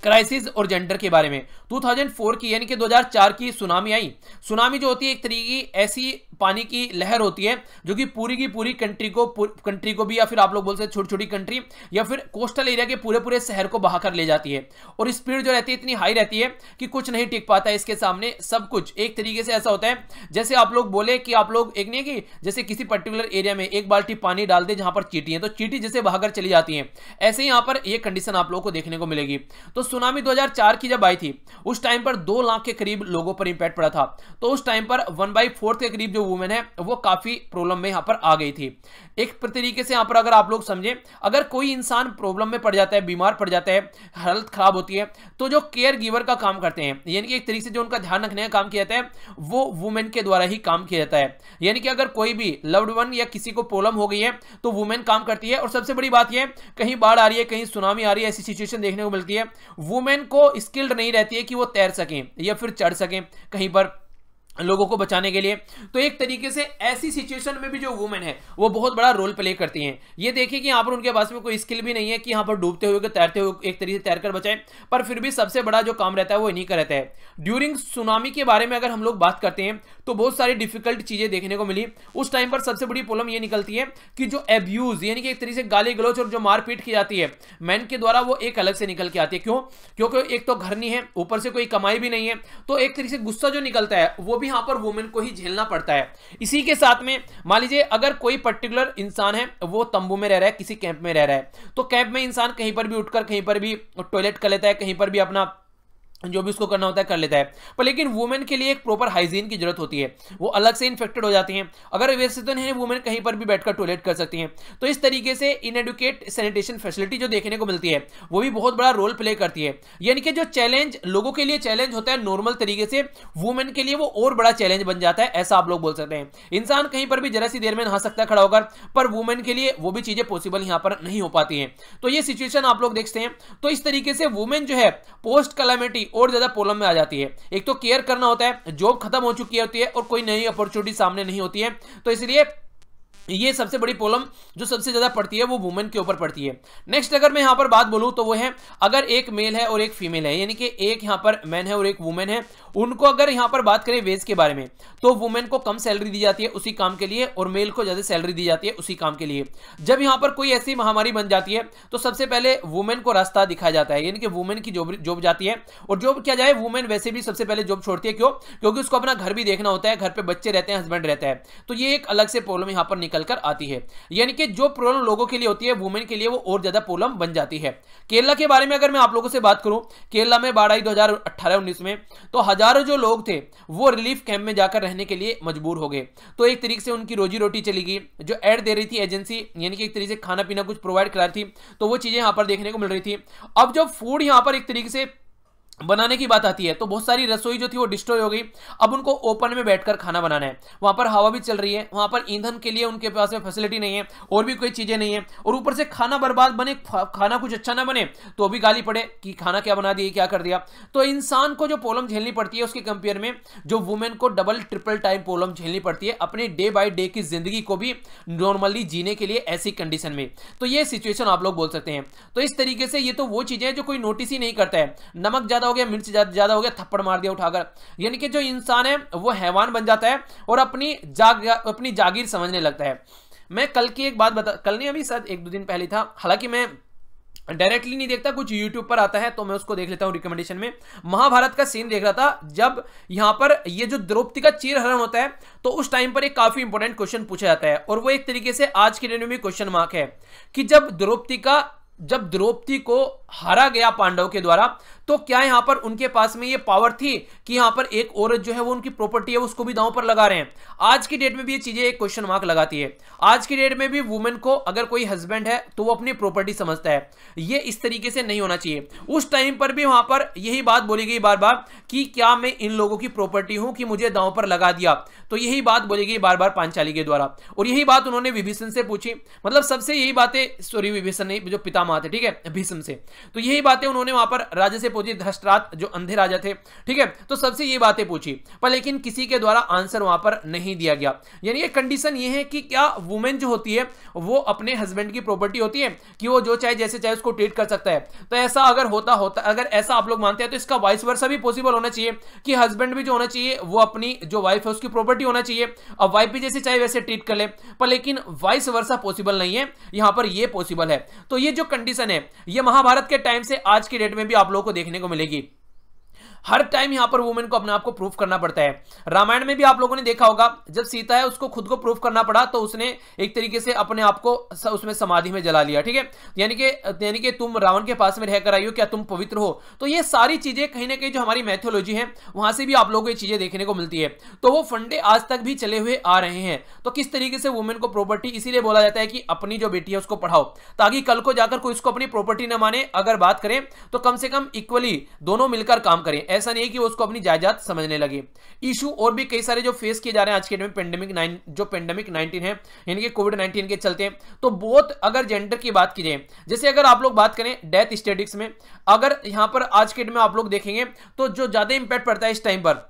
क्राइसिस और जेंडर के बारे में 2004 की यानी कि 2004 की सुनामी आई सुनामी जो होती है एक तरीके की ऐसी पानी की लहर होती है जो कि पूरी की पूरी कंट्री को कंट्री को भी या फिर आप लोग बोल सकते छोटी छोटी कंट्री या फिर कोस्टल एरिया के पूरे पूरे शहर को बहाकर ले जाती है और स्पीड जो रहती है इतनी हाई रहती है कि कुछ नहीं टिक पाता इसके सामने सब कुछ एक तरीके से ऐसा होता है जैसे आप लोग बोले कि आप लोग एक नहीं कि जैसे किसी पर्टिकुलर एरिया में एक बाल्टी पानी डाल दे जहां पर चीटी है तो चीटी जैसे बहाकर चली जाती है ऐसे ही यहां पर यह कंडीशन आप लोग को देखने को मिलेगी तो सुनामी 2004 की जब आई थी उस टाइम पर दो लाख के करीब लोगों पर इंपैक्ट पड़ा था तो उस टाइम पर वन बाई फोर्थ के करीब जो वुमेन है वो काफ़ी प्रॉब्लम में यहाँ पर आ गई थी एक तरीके से यहाँ पर अगर आप लोग समझें अगर कोई इंसान प्रॉब्लम में पड़ जाता है बीमार पड़ जाता है हेल्थ खराब होती है तो जो केयर गिवर का काम करते हैं यानी कि एक तरीके से जो उनका ध्यान रखने का काम किया जाता है वो वुमेन के द्वारा ही काम किया जाता है यानी कि अगर कोई भी लव्ड वन या किसी को प्रॉब्लम हो गई है तो वुमेन काम करती है और सबसे बड़ी बात यह कहीं बाढ़ आ रही है कहीं सुनामी आ रही है ऐसी सिचुएशन देखने को मिलती है वुमेन को स्किल्ड नहीं रहती है कि वो तैर सकें या फिर चढ़ सकें कहीं पर लोगों को बचाने के लिए तो एक तरीके से ऐसी सिचुएशन में भी जो वुमेन है वो बहुत बड़ा रोल प्ले करती हैं ये देखिए कि यहाँ पर उनके पास में कोई स्किल भी नहीं है कि यहाँ पर डूबते हुए तैरते हुए एक तरीके से तैर कर बचाएं पर फिर भी सबसे बड़ा जो काम रहता है वो इन्हीं का रहता है ड्यूरिंग सुनामी के बारे में अगर हम लोग बात करते हैं तो बहुत सारी डिफिकल्ट चीज़ें देखने को मिली उस टाइम पर सबसे बड़ी प्रॉब्लम ये निकलती है कि जो एब्यूज़ यानी कि एक तरीके से गाली गलोच और जो मारपीट की जाती है मैन के द्वारा वो एक अलग से निकल के आती है क्यों क्योंकि एक तो घर नहीं है ऊपर से कोई कमाई भी नहीं है तो एक तरीके से गुस्सा जो निकलता है वो भी भी यहाँ पर वुमेन को ही झेलना पड़ता है इसी के साथ में मान लीजिए अगर कोई पर्टिकुलर इंसान है वो तंबू में रह रहा है किसी कैंप में रह रहा है तो कैंप में इंसान कहीं पर भी उठकर कहीं पर भी टॉयलेट कर लेता है कहीं पर भी अपना जो भी उसको करना होता है कर लेता है पर लेकिन वुमेन के लिए एक प्रॉपर हाइजीन की जरूरत होती है वो अलग से इन्फेक्टेड हो जाती हैं अगर वैसे तो नहीं वुमेन कहीं पर भी बैठकर टॉयलेट कर सकती हैं तो इस तरीके से इनएडुकेट सैनिटेशन फैसिलिटी जो देखने को मिलती है वो भी बहुत बड़ा रोल प्ले करती है यानी कि जो चैलेंज लोगों के लिए चैलेंज होता है नॉर्मल तरीके से वुमेन के लिए वो और बड़ा चैलेंज बन जाता है ऐसा आप लोग बोल सकते हैं इंसान कहीं पर भी जरा सी देर में नहा सकता है खड़ा होकर पर वुमेन के लिए वो भी चीज़ें पॉसिबल यहाँ पर नहीं हो पाती हैं तो ये सिचुएशन आप लोग देखते हैं तो इस तरीके से वुमेन जो है पोस्ट कलामिटी और ज़्यादा प्रॉब्लम में आ जाती है एक तो केयर करना होता है जॉब खत्म हो चुकी होती है और कोई नई अपॉर्चुनिटी सामने नहीं होती है तो इसलिए ये सबसे बड़ी प्रॉब्लम जो सबसे ज़्यादा पड़ती है वो वुमेन के ऊपर पड़ती है नेक्स्ट अगर मैं यहाँ पर बात बोलूँ तो वो है अगर एक मेल है और एक फीमेल है यानी कि एक यहाँ पर मैन है और एक वुमेन है उनको अगर यहाँ पर बात करें वेज के बारे में तो वुमेन को कम सैलरी दी जाती है उसी काम के लिए और मेल को ज़्यादा सैलरी दी जाती है उसी काम के लिए जब यहाँ पर कोई ऐसी महामारी बन जाती है तो सबसे पहले वुमेन को रास्ता दिखाया जाता है यानी कि वुमेन की जॉब जॉब जाती है और जॉब क्या जाए वुमेन वैसे भी सबसे पहले जॉब छोड़ती है क्यों क्योंकि उसको अपना घर भी देखना होता है घर पर बच्चे रहते हैं हस्बैंड रहता है तो ये एक अलग से प्रॉब्लम यहाँ पर निकल निकल कर आती है यानी कि जो प्रॉब्लम लोगों के लिए होती है वुमेन के लिए वो और ज़्यादा प्रॉब्लम बन जाती है केरला के बारे में अगर मैं आप लोगों से बात करूं केरला में बाढ़ आई दो हज़ार में तो हज़ारों जो लोग थे वो रिलीफ कैंप में जाकर रहने के लिए मजबूर हो गए तो एक तरीके से उनकी रोजी रोटी चली गई जो एड दे रही थी एजेंसी यानी कि एक तरीके से खाना पीना कुछ प्रोवाइड करा रही थी तो वो चीज़ें यहाँ पर देखने को मिल रही थी अब जब फूड यहाँ पर एक तरीके से बनाने की बात आती है तो बहुत सारी रसोई जो थी वो डिस्ट्रॉय हो गई अब उनको ओपन में बैठकर खाना बनाना है वहां पर हवा भी चल रही है वहां पर ईंधन के लिए उनके पास में फैसिलिटी नहीं है और भी कोई चीज़ें नहीं है और ऊपर से खाना बर्बाद बने खाना कुछ अच्छा ना बने तो भी गाली पड़े कि खाना क्या बना दिए क्या कर दिया तो इंसान को जो प्रॉब्लम झेलनी पड़ती है उसके कंपेयर में जो वुमेन को डबल ट्रिपल टाइम प्रॉब्लम झेलनी पड़ती है अपने डे बाई डे की जिंदगी को भी नॉर्मली जीने के लिए ऐसी कंडीशन में तो ये सिचुएशन आप लोग बोल सकते हैं तो इस तरीके से ये तो वो चीज़ें जो कोई नोटिस ही नहीं करता है नमक ज़्यादा ज़्यादा हो गया मिर्च ज़्यादा हो गया थप्पड़ मार दिया उठाकर यानी कि जो इंसान है वो हैवान बन जाता है और अपनी जाग अपनी जागीर समझने लगता है मैं कल की एक बात बता कल नहीं अभी शायद एक दो दिन पहले था हालांकि मैं डायरेक्टली नहीं देखता कुछ यूट्यूब पर आता है तो मैं उसको देख लेता हूँ रिकमेंडेशन में महाभारत का सीन देख रहा था जब यहाँ पर ये जो द्रौपदी का चीर हरण होता है तो उस टाइम पर एक काफी इंपॉर्टेंट क्वेश्चन पूछा जाता है और वो एक तरीके से आज के डेट में क्वेश्चन मार्क है कि जब द्रौपदी का जब द्रौपदी को हारा गया पांडव के द्वारा तो क्या यहां पर उनके पास में ये पावर थी कि यहां पर एक औरत जो है वो उनकी प्रॉपर्टी है उसको भी दांव पर लगा रहे हैं आज की डेट में भी ये चीजें एक क्वेश्चन मार्क लगाती है आज की डेट में भी वुमेन को अगर कोई हस्बैंड है तो वो अपनी प्रॉपर्टी समझता है ये इस तरीके से नहीं होना चाहिए उस टाइम पर भी वहां पर यही बात बोली गई बार बार कि क्या मैं इन लोगों की प्रॉपर्टी हूं कि मुझे दांव पर लगा दिया तो यही बात बोली गई बार बार पांचाली के द्वारा और यही बात उन्होंने विभीषण से पूछी मतलब सबसे यही बातें सॉरी विभीषण नहीं जो पितामह थे ठीक है भीषण से तो यही बातें उन्होंने वहां पर राजा से पूछी धृष्टरात जो अंधे राजा थे ठीक है तो सबसे ये बातें पूछी पर लेकिन किसी के द्वारा आंसर वहां पर नहीं दिया गया यानी ये कंडीशन ये है कि क्या वुमेन जो होती है वो अपने हस्बैंड की प्रॉपर्टी होती है कि वो जो चाहे जैसे चाहे उसको ट्रीट कर सकता है तो ऐसा अगर होता होता अगर ऐसा आप लोग मानते हैं तो इसका वाइस वर्षा भी पॉसिबल होना चाहिए कि हस्बैंड भी जो होना चाहिए वो अपनी जो वाइफ है उसकी प्रॉपर्टी होना चाहिए अब वाइफ भी जैसे चाहे वैसे ट्रीट कर ले पर लेकिन वाइस वर्षा पॉसिबल नहीं है यहां पर यह पॉसिबल है तो ये जो कंडीशन है ये महाभारत के टाइम से आज की डेट में भी आप लोगों को देख देखने को मिलेगी हर टाइम यहां पर वुमेन को अपने आप को प्रूफ करना पड़ता है रामायण में भी आप लोगों ने देखा होगा जब सीता है उसको खुद को प्रूफ करना पड़ा तो उसने एक तरीके से अपने आप को उसमें समाधि में जला लिया ठीक है यानी कि यानी कि तुम रावण के पास में रहकर आई हो क्या तुम पवित्र हो तो ये सारी चीजें कहीं ना कहीं जो हमारी मैथोलॉजी है वहां से भी आप लोगों को ये चीजें देखने को मिलती है तो वो फंडे आज तक भी चले हुए आ रहे हैं तो किस तरीके से वुमेन को प्रॉपर्टी इसीलिए बोला जाता है कि अपनी जो बेटी है उसको पढ़ाओ ताकि कल को जाकर कोई इसको अपनी प्रॉपर्टी ना माने अगर बात करें तो कम से कम इक्वली दोनों मिलकर काम करें ऐसा नहीं है कि वो उसको अपनी जायदाद समझने लगे इशू और भी कई सारे जो फेस किए जा रहे हैं आज के डेट में पेंडेमिक नाइन जो पेंडेमिक नाइनटीन है यानी कि कोविड नाइन्टीन के चलते तो बहुत अगर जेंडर की बात की जाए जैसे अगर आप लोग बात करें डेथ स्टेटिक्स में अगर यहाँ पर आज के डेट में आप लोग देखेंगे तो जो ज़्यादा इंपैक्ट पड़ता है इस टाइम पर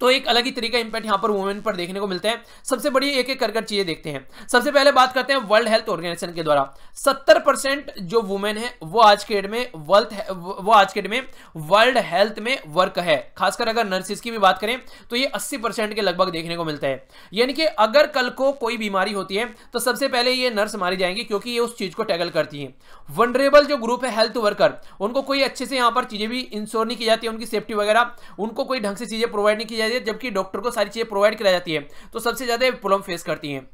तो एक अलग ही तरीके का इंपैक्ट यहाँ पर वुमेन पर देखने को मिलते हैं सबसे बड़ी एक एक कर चीज़ें देखते हैं सबसे पहले बात करते हैं वर्ल्ड हेल्थ ऑर्गेनाइजेशन के द्वारा 70 परसेंट जो वुमेन है वो आज के डेट में वर्ल्थ वो आज के डेट में वर्ल्ड हेल्थ में वर्क है खासकर अगर नर्सिस की भी बात करें तो ये अस्सी के लगभग देखने को मिलता है यानी कि अगर कल को कोई बीमारी होती है तो सबसे पहले ये नर्स मारी जाएंगी क्योंकि ये उस चीज़ को टैगल करती है वनरेबल जो ग्रुप है हेल्थ वर्कर उनको कोई अच्छे से यहाँ पर चीज़ें भी इंश्योर नहीं की जाती है उनकी सेफ्टी वगैरह उनको कोई ढंग से चीज़ें प्रोवाइड नहीं जाती है जबकि डॉक्टर को सारी चीज़ें प्रोवाइड कराई जाती है तो सबसे ज़्यादा प्रॉब्लम फेस करती है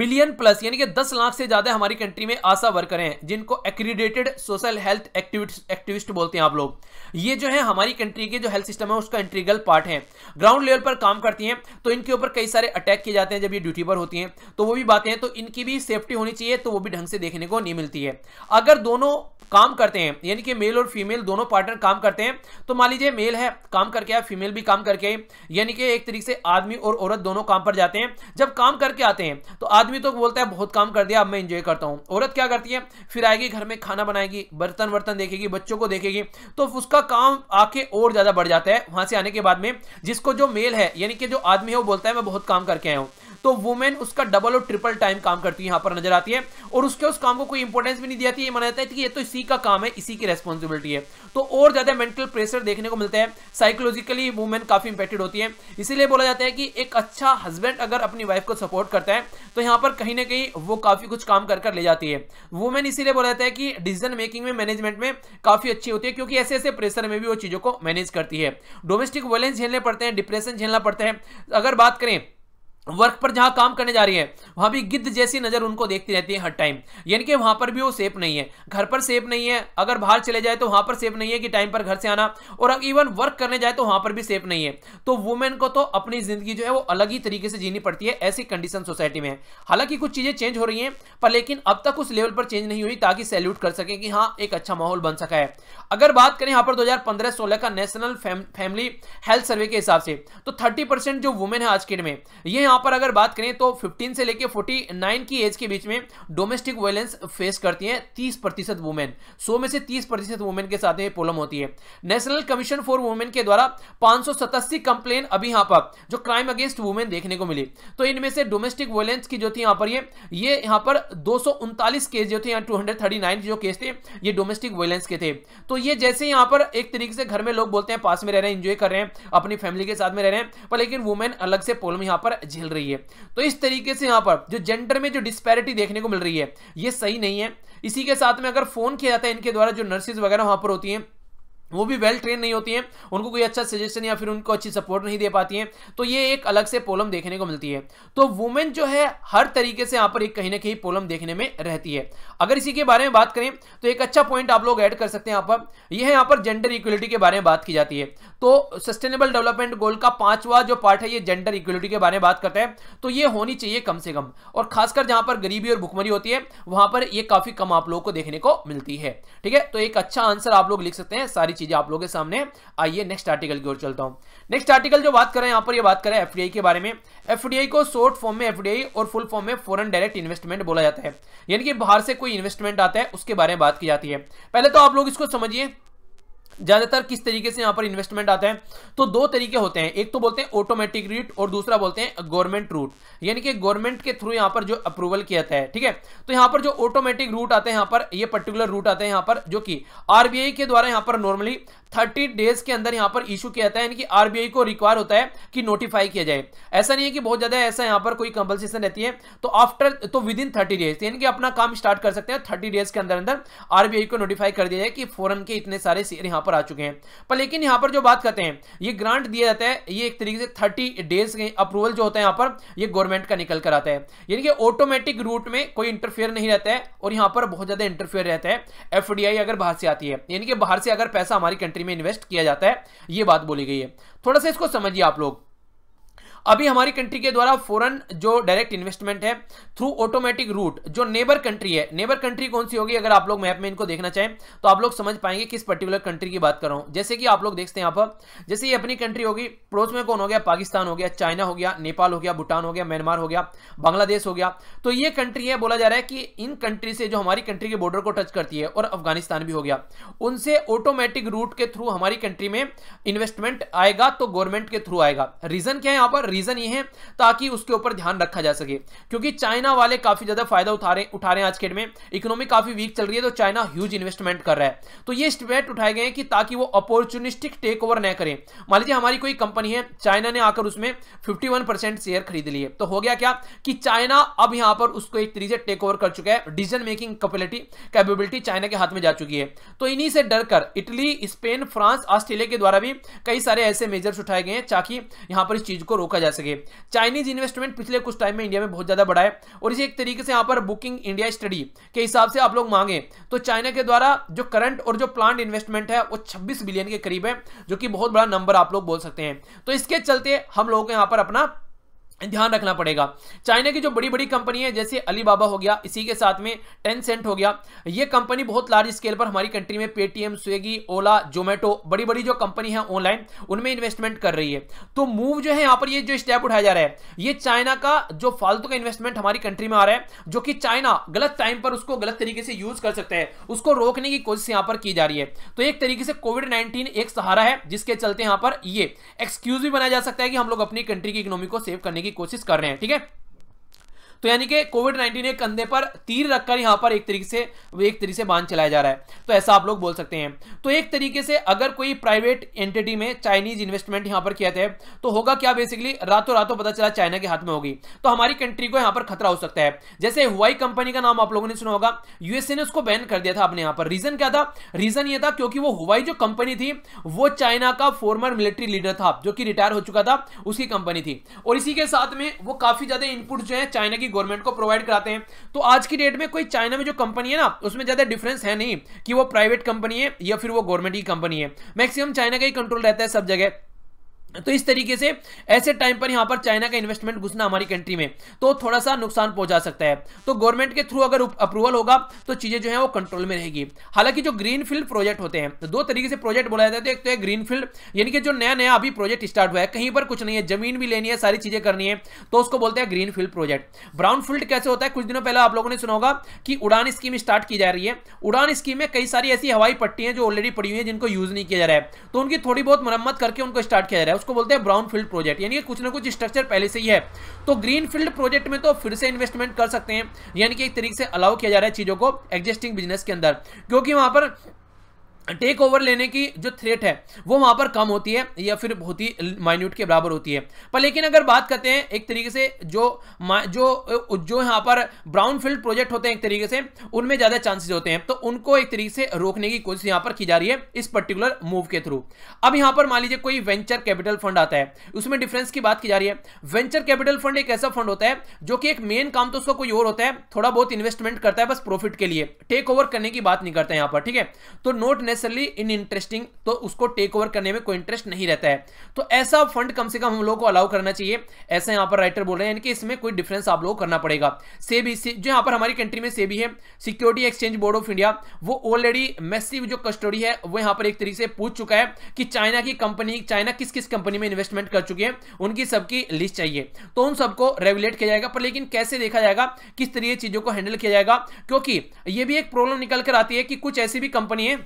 मिलियन प्लस यानी कि 10 लाख से ज़्यादा हमारी कंट्री में आशा वर्कर हैं जिनको एक्रीडेटेड सोशल हेल्थ एक्टिविस्ट बोलते हैं आप लोग ये जो है हमारी कंट्री के जो हेल्थ सिस्टम है उसका इंट्रीगल पार्ट है ग्राउंड लेवल पर काम करती हैं तो इनके ऊपर कई सारे अटैक किए जाते हैं जब ये ड्यूटी पर होती हैं तो वो भी बातें हैं तो इनकी भी सेफ्टी होनी चाहिए तो वो भी ढंग से देखने को नहीं मिलती है अगर दोनों काम करते हैं यानी कि मेल और फीमेल दोनों पार्टनर काम करते हैं तो मान लीजिए मेल है काम करके आया फीमेल भी काम करके आई यानी कि एक तरीके से आदमी और औरत दोनों काम पर जाते हैं जब काम करके आते हैं तो आदमी तो बोलता है बहुत काम कर दिया अब मैं इंजॉय करता हूँ औरत क्या करती है फिर आएगी घर में खाना बनाएगी बर्तन वर्तन देखेगी बच्चों को देखेगी तो उसका काम आके और ज़्यादा बढ़ जाता है वहां से आने के बाद में जिसको जो मेल है यानी कि जो आदमी है वो बोलता है मैं बहुत काम करके आया हूँ तो वुमेन उसका डबल और ट्रिपल टाइम काम करती है यहाँ पर नजर आती है और उसके उस काम को कोई इंपॉर्टेंस भी नहीं दिया ये माना जाता है कि ये तो इसी का काम है इसी की रेस्पॉन्सिबिलिटी है तो और ज़्यादा मेंटल प्रेशर देखने को मिलता है साइकोलॉजिकली वुमेन काफ़ी इंपेक्टेड होती है इसीलिए बोला जाता है कि एक अच्छा हस्बैंड अगर अपनी वाइफ को सपोर्ट करता है तो यहाँ पर कहीं ना कहीं वो काफ़ी कुछ काम कर ले जाती है वुमेन इसीलिए बोला जाता है कि डिसीजन मेकिंग में मैनेजमेंट में काफ़ी अच्छी होती है क्योंकि ऐसे ऐसे प्रेशर में भी वो चीज़ों को मैनेज करती है डोमेस्टिक वायलेंस झेलने पड़ते हैं डिप्रेशन झेलना पड़ता है अगर बात करें वर्क पर जहां काम करने जा रही है वहां भी गिद्ध जैसी नजर उनको देखती रहती है हर टाइम यानी कि वहां पर भी वो सेफ नहीं है घर पर सेफ नहीं है अगर बाहर चले जाए तो वहां पर सेफ नहीं है कि टाइम पर घर से आना और इवन वर्क करने जाए तो वहां पर भी सेफ नहीं है तो वुमेन को तो अपनी जिंदगी जो है वो अलग ही तरीके से जीनी पड़ती है ऐसी कंडीशन सोसाइटी में हालांकि कुछ चीजें चेंज हो रही है पर लेकिन अब तक उस लेवल पर चेंज नहीं हुई ताकि सैल्यूट कर सके कि हाँ एक अच्छा माहौल बन सका है अगर बात करें यहाँ पर दो हजार का नेशनल फैमिली हेल्थ सर्वे के हिसाब से तो थर्टी जो वुमेन है आज के में ये यहाँ पर अगर बात करें तो 15 से लेके 49 की एज के बीच में डोमेस्टिक वायलेंस फेस करती हैं 30 प्रतिशत वुमेन सौ में से 30 प्रतिशत वुमेन के साथ में प्रॉब्लम होती है नेशनल कमीशन फॉर वुमेन के द्वारा पांच सौ अभी यहाँ पर जो क्राइम अगेंस्ट वुमेन देखने को मिली तो इनमें से डोमेस्टिक वायलेंस की जो थी यहाँ पर ये ये यहाँ पर दो केस जो थे यहाँ टू जो केस थे ये डोमेस्टिक वायलेंस के थे तो ये जैसे यहाँ पर एक तरीके से घर में लोग बोलते हैं पास में रह रहे हैं इंजॉय कर रहे हैं अपनी फैमिली के साथ में रह रहे हैं पर लेकिन वुमेन अलग से प्रॉब्लम यहाँ पर झेल हिल रही है तो इस तरीके से यहाँ पर जो जेंडर में जो डिस्पैरिटी देखने को मिल रही है ये सही नहीं है इसी के साथ में अगर फ़ोन किया जाता है इनके द्वारा जो नर्सेज वगैरह वहाँ पर होती हैं वो भी वेल ट्रेन नहीं होती हैं उनको कोई अच्छा सजेशन या फिर उनको अच्छी सपोर्ट नहीं दे पाती हैं तो ये एक अलग से पोलम देखने को मिलती है तो वुमेन जो है हर तरीके से यहाँ पर एक कहीं ना कहीं पोलम देखने में रहती है अगर इसी के बारे में बात करें तो एक अच्छा पॉइंट आप लोग ऐड कर सकते हैं यहाँ पर यह है यहाँ पर जेंडर इक्वलिटी के बारे में बात की जाती है तो सस्टेनेबल डेवलपमेंट गोल का पांचवा जो पार्ट है ये जेंडर इक्वलिटी के बारे में बात करता है तो ये होनी चाहिए कम से कम और खासकर जहाँ पर गरीबी और भुखमरी होती है वहाँ पर ये काफ़ी कम आप लोगों को देखने को मिलती है ठीक है तो एक अच्छा आंसर आप लोग लिख सकते हैं सारी सारी चीजें आप लोगों के सामने आइए नेक्स्ट आर्टिकल की ओर चलता हूं नेक्स्ट आर्टिकल जो बात करें यहां पर ये बात करें एफडीआई के बारे में एफडीआई को शॉर्ट फॉर्म में एफडीआई और फुल फॉर्म में फॉरन डायरेक्ट इन्वेस्टमेंट बोला जाता है यानी कि बाहर से कोई इन्वेस्टमेंट आता है उसके बारे में बात की जाती है पहले तो आप लोग इसको समझिए ज़्यादातर किस तरीके से यहां पर इन्वेस्टमेंट आते हैं तो दो तरीके होते हैं एक तो बोलते हैं ऑटोमेटिक रूट और दूसरा बोलते हैं गवर्नमेंट रूट यानी कि गवर्नमेंट के थ्रू यहां पर जो अप्रूवल किया जाता है ठीक है तो यहां पर जो ऑटोमेटिक रूट आते हैं यहां पर ये पर्टिकुलर रूट आते हैं यहां पर जो कि आरबीआई के द्वारा यहां पर नॉर्मली थर्टी डेज के अंदर यहां पर इशू किया जाता है यानी कि आरबीआई को रिक्वायर होता है कि नोटिफाई किया जाए ऐसा नहीं है कि बहुत ज़्यादा ऐसा यहां पर कोई कंपलसेशन रहती है तो आफ्टर तो विद इन थर्टी डेज यानी कि अपना काम स्टार्ट कर सकते हैं थर्टी डेज के अंदर अंदर आरबीआई को नोटिफाई कर दिया जाए कि फॉरन के इतने सारे शेयर यहाँ पर आ चुके हैं पर लेकिन यहां पर जो बात करते हैं ये ग्रांट दिया जाता है ये एक तरीके से थर्टी डेज के अप्रूवल जो होता है यहां पर ये गवर्नमेंट का निकल कर आता है यानी कि ऑटोमेटिक रूट में कोई इंटरफेयर नहीं रहता है और यहां पर बहुत ज़्यादा इंटरफेयर रहता है एफ अगर बाहर से आती है यानी कि बाहर से अगर पैसा हमारी कंट्री में इन्वेस्ट किया जाता है ये बात बोली गई है थोड़ा सा इसको समझिए आप लोग अभी हमारी कंट्री के द्वारा फॉरन जो डायरेक्ट इन्वेस्टमेंट है थ्रू ऑटोमेटिक रूट जो नेबर कंट्री है नेबर कंट्री कौन सी होगी अगर आप लोग मैप में इनको देखना चाहें तो आप लोग समझ पाएंगे किस पर्टिकुलर कंट्री की बात कर रहा हूं जैसे कि आप लोग देखते हैं यहां पर जैसे ये अपनी कंट्री होगी पड़ोस में कौन हो गया पाकिस्तान हो गया चाइना हो गया नेपाल हो गया भूटान हो गया म्यांमार हो गया बांग्लादेश हो गया तो ये कंट्री है बोला जा रहा है कि इन कंट्री से जो हमारी कंट्री के बॉर्डर को टच करती है और अफगानिस्तान भी हो गया उनसे ऑटोमेटिक रूट के थ्रू हमारी कंट्री में इन्वेस्टमेंट आएगा तो गवर्नमेंट के थ्रू आएगा रीजन क्या है यहाँ पर रीज़न ये है ताकि उसके ऊपर ध्यान रखा जा सके क्योंकि चाइना वाले काफ़ी ज़्यादा फायदा उठा रहे उठा रहे हैं आज के डेट में इकोनॉमी काफ़ी वीक चल रही है तो चाइना ह्यूज इन्वेस्टमेंट कर रहा है तो ये स्टेट उठाए गए हैं कि ताकि वो अपॉर्चुनिस्टिक टेक ओवर न करें मान लीजिए हमारी कोई कंपनी है चाइना ने आकर उसमें फिफ्टी शेयर खरीद लिए तो हो गया क्या कि चाइना अब यहां पर उसको एक तरीके से टेक ओवर कर चुका है decision making capability capability China के हाथ में जा चुकी है तो इन्हीं से डर कर इटली स्पेन फ्रांस ऑस्ट्रेलिया के द्वारा भी कई सारे ऐसे मेजर्स उठाए गए हैं ताकि यहां पर इस चीज़ को रोका जा सके चाइनीज इन्वेस्टमेंट पिछले कुछ टाइम में इंडिया में बहुत ज़्यादा बढ़ा है और इसी एक तरीके से यहाँ पर बुकिंग इंडिया स्टडी के हिसाब से आप लोग मांगे तो चाइना के द्वारा जो करंट और जो प्लांट इन्वेस्टमेंट है वो छब्बीस बिलियन के करीब है जो कि बहुत बड़ा नंबर आप लोग बोल सकते हैं तो इसके चलते हम लोगों को यहाँ पर अपना ध्यान रखना पड़ेगा चाइना की जो बड़ी बड़ी कंपनी है जैसे अलीबाबा हो गया इसी के साथ में टेंसेंट हो गया ये कंपनी बहुत लार्ज स्केल पर हमारी कंट्री में पेटीएम स्विगी ओला जोमेटो बड़ी बड़ी जो कंपनी है ऑनलाइन उनमें इन्वेस्टमेंट कर रही है तो मूव जो है यहाँ पर ये जो स्टेप उठाया जा रहा है ये चाइना का जो फालतू का इन्वेस्टमेंट हमारी कंट्री में आ रहा है जो कि चाइना गलत टाइम पर उसको गलत तरीके से यूज कर सकते हैं उसको रोकने की कोशिश यहां पर की जा रही है तो एक तरीके से कोविड नाइन्टीन एक सहारा है जिसके चलते यहाँ पर ये एक्सक्यूज भी बनाया जा सकता है कि हम लोग अपनी कंट्री की इकोनॉमी को सेव करने की कोशिश कर रहे हैं ठीक है तो यानी कि कोविड नाइन्टीन एक कंधे पर तीर रखकर यहां पर एक तरीके से एक तरीके से बांध चलाया जा रहा है तो ऐसा आप लोग बोल सकते हैं तो एक तरीके से अगर कोई प्राइवेट एंटिटी में चाइनीज इन्वेस्टमेंट यहां पर किया थे तो होगा क्या बेसिकली रातों रातों पता चला चाइना के हाथ में होगी तो हमारी कंट्री को यहां पर खतरा हो सकता है जैसे हुआई कंपनी का नाम आप लोगों ने सुना होगा यूएसए ने उसको बैन कर दिया था अपने यहाँ पर रीजन क्या था रीजन ये था क्योंकि वो हुआई जो कंपनी थी वो चाइना का फॉर्मर मिलिट्री लीडर था जो कि रिटायर हो चुका था उसकी कंपनी थी और इसी के साथ में वो काफी ज्यादा इनपुट जो है चाइना की गवर्नमेंट को प्रोवाइड कराते हैं तो आज की डेट में कोई चाइना में जो कंपनी है ना उसमें ज़्यादा डिफरेंस है नहीं कि वो प्राइवेट कंपनी है या फिर वो गवर्नमेंट की कंपनी है मैक्सिमम चाइना का ही कंट्रोल रहता है सब जगह तो इस तरीके से ऐसे टाइम पर यहाँ पर चाइना का इन्वेस्टमेंट घुसना हमारी कंट्री में तो थोड़ा सा नुकसान पहुंचा सकता है तो गवर्नमेंट के थ्रू अगर अप्रूवल होगा तो चीज़ें जो है वो कंट्रोल में रहेगी हालांकि जो ग्रीन फील्ड प्रोजेक्ट होते हैं तो दो तरीके से प्रोजेक्ट बोला जाता है तो एक तो है ग्रीन फील्ड यानी कि जो नया नया अभी प्रोजेक्ट स्टार्ट हुआ है कहीं पर कुछ नहीं है जमीन भी लेनी है सारी चीज़ें करनी है तो उसको बोलते हैं green field project brown field कैसे होता है कुछ दिनों पहले आप लोगों ने सुना होगा कि उड़ान स्कीम स्टार्ट की जा रही है उड़ान स्कीम में कई सारी ऐसी हवाई पट्टी है जो ऑलरेडी पड़ी हुई है जिनको यूज़ नहीं किया जा रहा है तो उनकी थोड़ी बहुत मरम्मत करके उनको स्टार्ट किया जा रहा है उसको बोलते हैं ब्राउन फील्ड प्रोजेक्ट यानी कि कुछ ना कुछ स्ट्रक्चर पहले से ही है तो ग्रीन फील्ड प्रोजेक्ट में तो फिर से इन्वेस्टमेंट कर सकते हैं यानी कि एक तरीके से अलाउ किया जा रहा है चीज़ों को एग्जिस्टिंग बिजनेस के अंदर क्योंकि वहां पर टेक ओवर लेने की जो थ्रेट है वो वहां पर कम होती है या फिर बहुत ही माइन्यूट के बराबर होती है पर लेकिन अगर बात करते हैं एक तरीके से जो जो जो यहाँ पर ब्राउन फील्ड प्रोजेक्ट होते हैं एक तरीके से उनमें ज़्यादा चांसेस होते हैं तो उनको एक तरीके से रोकने की कोशिश यहाँ पर की जा रही है इस पर्टिकुलर मूव के थ्रू अब यहाँ पर मान लीजिए कोई वेंचर कैपिटल फंड आता है उसमें डिफरेंस की बात की जा रही है वेंचर कैपिटल फंड एक ऐसा फंड होता है जो कि एक मेन काम तो उसका कोई और होता है थोड़ा बहुत इन्वेस्टमेंट करता है बस प्रॉफिट के लिए टेक ओवर करने की बात नहीं करता है पर ठीक है तो नोट अननेसरली इन इंटरेस्टिंग तो उसको टेक ओवर करने में कोई इंटरेस्ट नहीं रहता है तो ऐसा फंड कम से कम हम लोग को अलाउ करना चाहिए ऐसा यहाँ पर राइटर बोल रहे हैं यानी कि इसमें कोई डिफरेंस आप लोग करना पड़ेगा सेबी से जो यहाँ पर हमारी कंट्री में सेबी है security exchange board of India वो ऑलरेडी मैसिव जो कस्टडी है वो यहाँ पर एक तरीके से पूछ चुका है कि चाइना की कंपनी चाइना किस किस कंपनी में इन्वेस्टमेंट कर चुकी है उनकी सबकी लिस्ट चाहिए तो उन सबको रेगुलेट किया जाएगा पर लेकिन कैसे देखा जाएगा किस तरीके चीज़ों को हैंडल किया जाएगा क्योंकि ये भी एक प्रॉब्लम निकल कर आती है कि कुछ ऐसी भी कंपनी है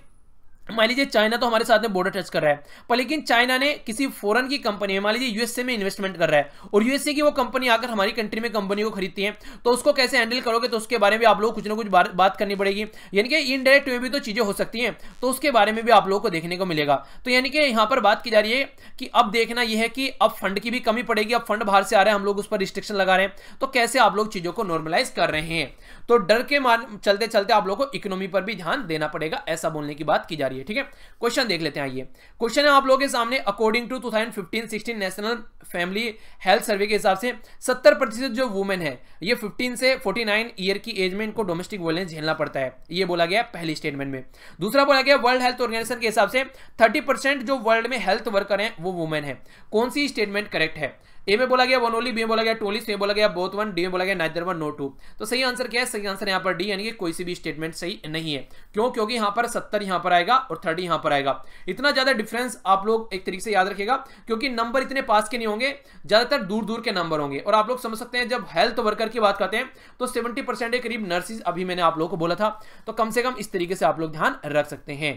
मान लीजिए चाइना तो हमारे साथ में बॉर्डर टच कर रहा है पर लेकिन चाइना ने किसी फॉरन की कंपनी में मान लीजिए यूएसए में इन्वेस्टमेंट कर रहा है और यूएसए की वो कंपनी आकर हमारी कंट्री में कंपनी को खरीदती है तो उसको कैसे हैंडल करोगे तो उसके बारे में आप लोग कुछ ना कुछ बात करनी पड़ेगी यानी कि इनडायरेक्ट में भी तो चीज़ें हो सकती हैं तो उसके बारे में भी आप लोगों को देखने को मिलेगा तो यानी कि यहाँ पर बात की जा रही है कि अब देखना यह है कि अब फंड की भी कमी पड़ेगी अब फंड बाहर से आ रहे हैं हम लोग उस पर रिस्ट्रिक्शन लगा रहे हैं तो कैसे आप लोग चीज़ों को नॉर्मलाइज कर रहे हैं तो डर के चलते चलते आप लोग को इकोनॉमी पर भी ध्यान देना पड़ेगा ऐसा बोलने की बात की जा रही है ये ठीक है क्वेश्चन देख लेते हैं आइए क्वेश्चन है आप लोगों के सामने according to two thousand fifteen sixteen national family health survey के हिसाब से सत्तर प्रतिशत जो वुमेन है ये फिफ्टीन से फोर्टी नाइन ईयर की एज में इनको डोमेस्टिक वायलेंस झेलना पड़ता है ये बोला गया पहली स्टेटमेंट में दूसरा बोला गया वर्ल्ड हेल्थ ऑर्गेनाइजेशन के हिसाब से थर्टी जो वर्ल्ड में हेल्थ वर्कर हैं वो वुमेन है कौन सी स्टेटमेंट करेक्ट है ए में बोला गया ओली बी में बोला गया टोली सी में बोला गया बोथ वन डी में बोला गया नाइदर वन नो टू तो सही आंसर क्या है सही आंसर यहाँ पर डी यानी कि कोई सी भी स्टेटमेंट सही नहीं है क्यों क्योंकि यहाँ पर सत्तर यहाँ पर आएगा और थर्टी यहाँ पर आएगा इतना ज़्यादा डिफरेंस आप लोग एक तरीके से याद रखेगा क्योंकि नंबर इतने पास के नहीं होंगे ज़्यादातर दूर दूर के नंबर होंगे और आप लोग समझ सकते हैं जब हेल्थ वर्कर की बात करते हैं तो सेवेंटी के करीब नर्सिस अभी मैंने आप लोगों को बोला था तो कम से कम इस तरीके से आप लोग ध्यान रख सकते हैं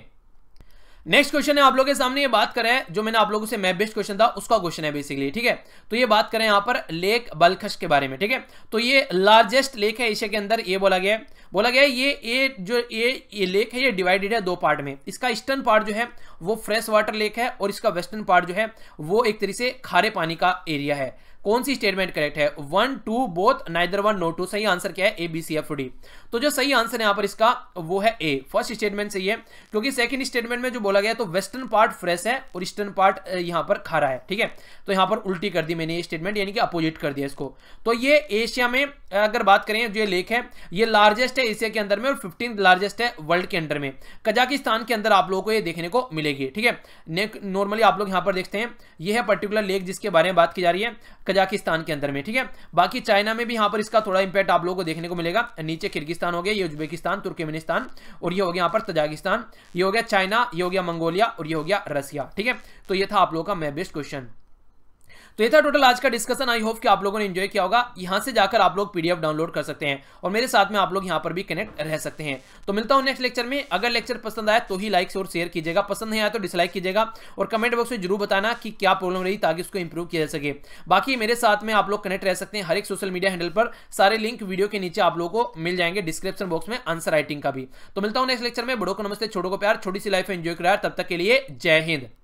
नेक्स्ट क्वेश्चन है आप लोगों के सामने ये बात करें जो मैंने आप लोगों से मैप बेस्ड क्वेश्चन था उसका क्वेश्चन है बेसिकली ठीक है तो ये बात करें यहाँ पर लेक बलखश के बारे में ठीक है तो ये लार्जेस्ट लेक है एशिया के अंदर ये बोला गया है बोला गया है ये ये जो ये ये लेक है ये डिवाइडेड है दो पार्ट में इसका ईस्टर्न पार्ट जो है वो फ्रेश वाटर लेक है और इसका वेस्टर्न पार्ट जो है वो एक तरीके से खारे पानी का एरिया है कौन सी स्टेटमेंट करेक्ट है one two both neither one nor two सही आंसर क्या है A B C F D तो जो सही आंसर है यहां पर इसका वो है ए फर्स्ट स्टेटमेंट सही है क्योंकि सेकंड स्टेटमेंट में जो बोला गया तो वेस्टर्न पार्ट फ्रेश है और ईस्टर्न पार्ट यहां पर खारा है ठीक है तो यहां पर उल्टी कर दी मैंने ये स्टेटमेंट यानी कि अपोजिट कर दिया इसको तो ये एशिया में अगर बात करें जो ये लेक है ये लार्जेस्ट है एशिया के अंदर में और फिफ्टीन लार्जेस्ट है वर्ल्ड के अंदर में कजाकिस्तान के अंदर आप लोगों को ये देखने को मिलेगी ठीक है नॉर्मली आप लोग यहां पर देखते हैं यह है पर्टिकुलर लेक जिसके बारे में बात की जा रही है कजाकिस्तान के अंदर में ठीक है बाकी चाइना में भी यहाँ पर इसका थोड़ा इंपैक्ट आप लोगों को देखने को मिलेगा नीचे किर्गिस्तान हो गया ये उज्बेकिस्तान तुर्कमेनिस्तान और ये हो गया यहाँ पर तजाकिस्तान ये हो गया चाइना ये हो गया मंगोलिया और ये हो गया रसिया ठीक है तो ये था आप लोगों का मैं बेस्ट क्वेश्चन तो ये था टोटल आज का डिस्कशन आई होप कि आप लोगों ने एंजॉय किया होगा यहां से जाकर आप लोग पीडीएफ डाउनलोड कर सकते हैं और मेरे साथ में आप लोग यहाँ पर भी कनेक्ट रह सकते हैं तो मिलता हूं नेक्स्ट लेक्चर में अगर लेक्चर पसंद आया तो ही लाइक और शेयर कीजिएगा पसंद नहीं आया तो डिसलाइक कीजिएगा और कमेंट बॉक्स में जरूर बताना कि क्या प्रॉब्लम रही ताकि उसको इंप्रूव किया जा सके बाकी मेरे साथ में आप लोग कनेक्ट रह सकते हैं हर एक सोशल मीडिया हैंडल पर सारे लिंक वीडियो के नीचे आप लोगों को मिल जाएंगे डिस्क्रिप्शन बॉक्स में आंसर राइटिंग का भी तो मिलता हूँ नेक्स्ट लेक्चर में बड़ों को नमस्ते छोटों को प्यार छोटी सी लाइफ एंजॉय कराया तब तक के लिए जय हिंद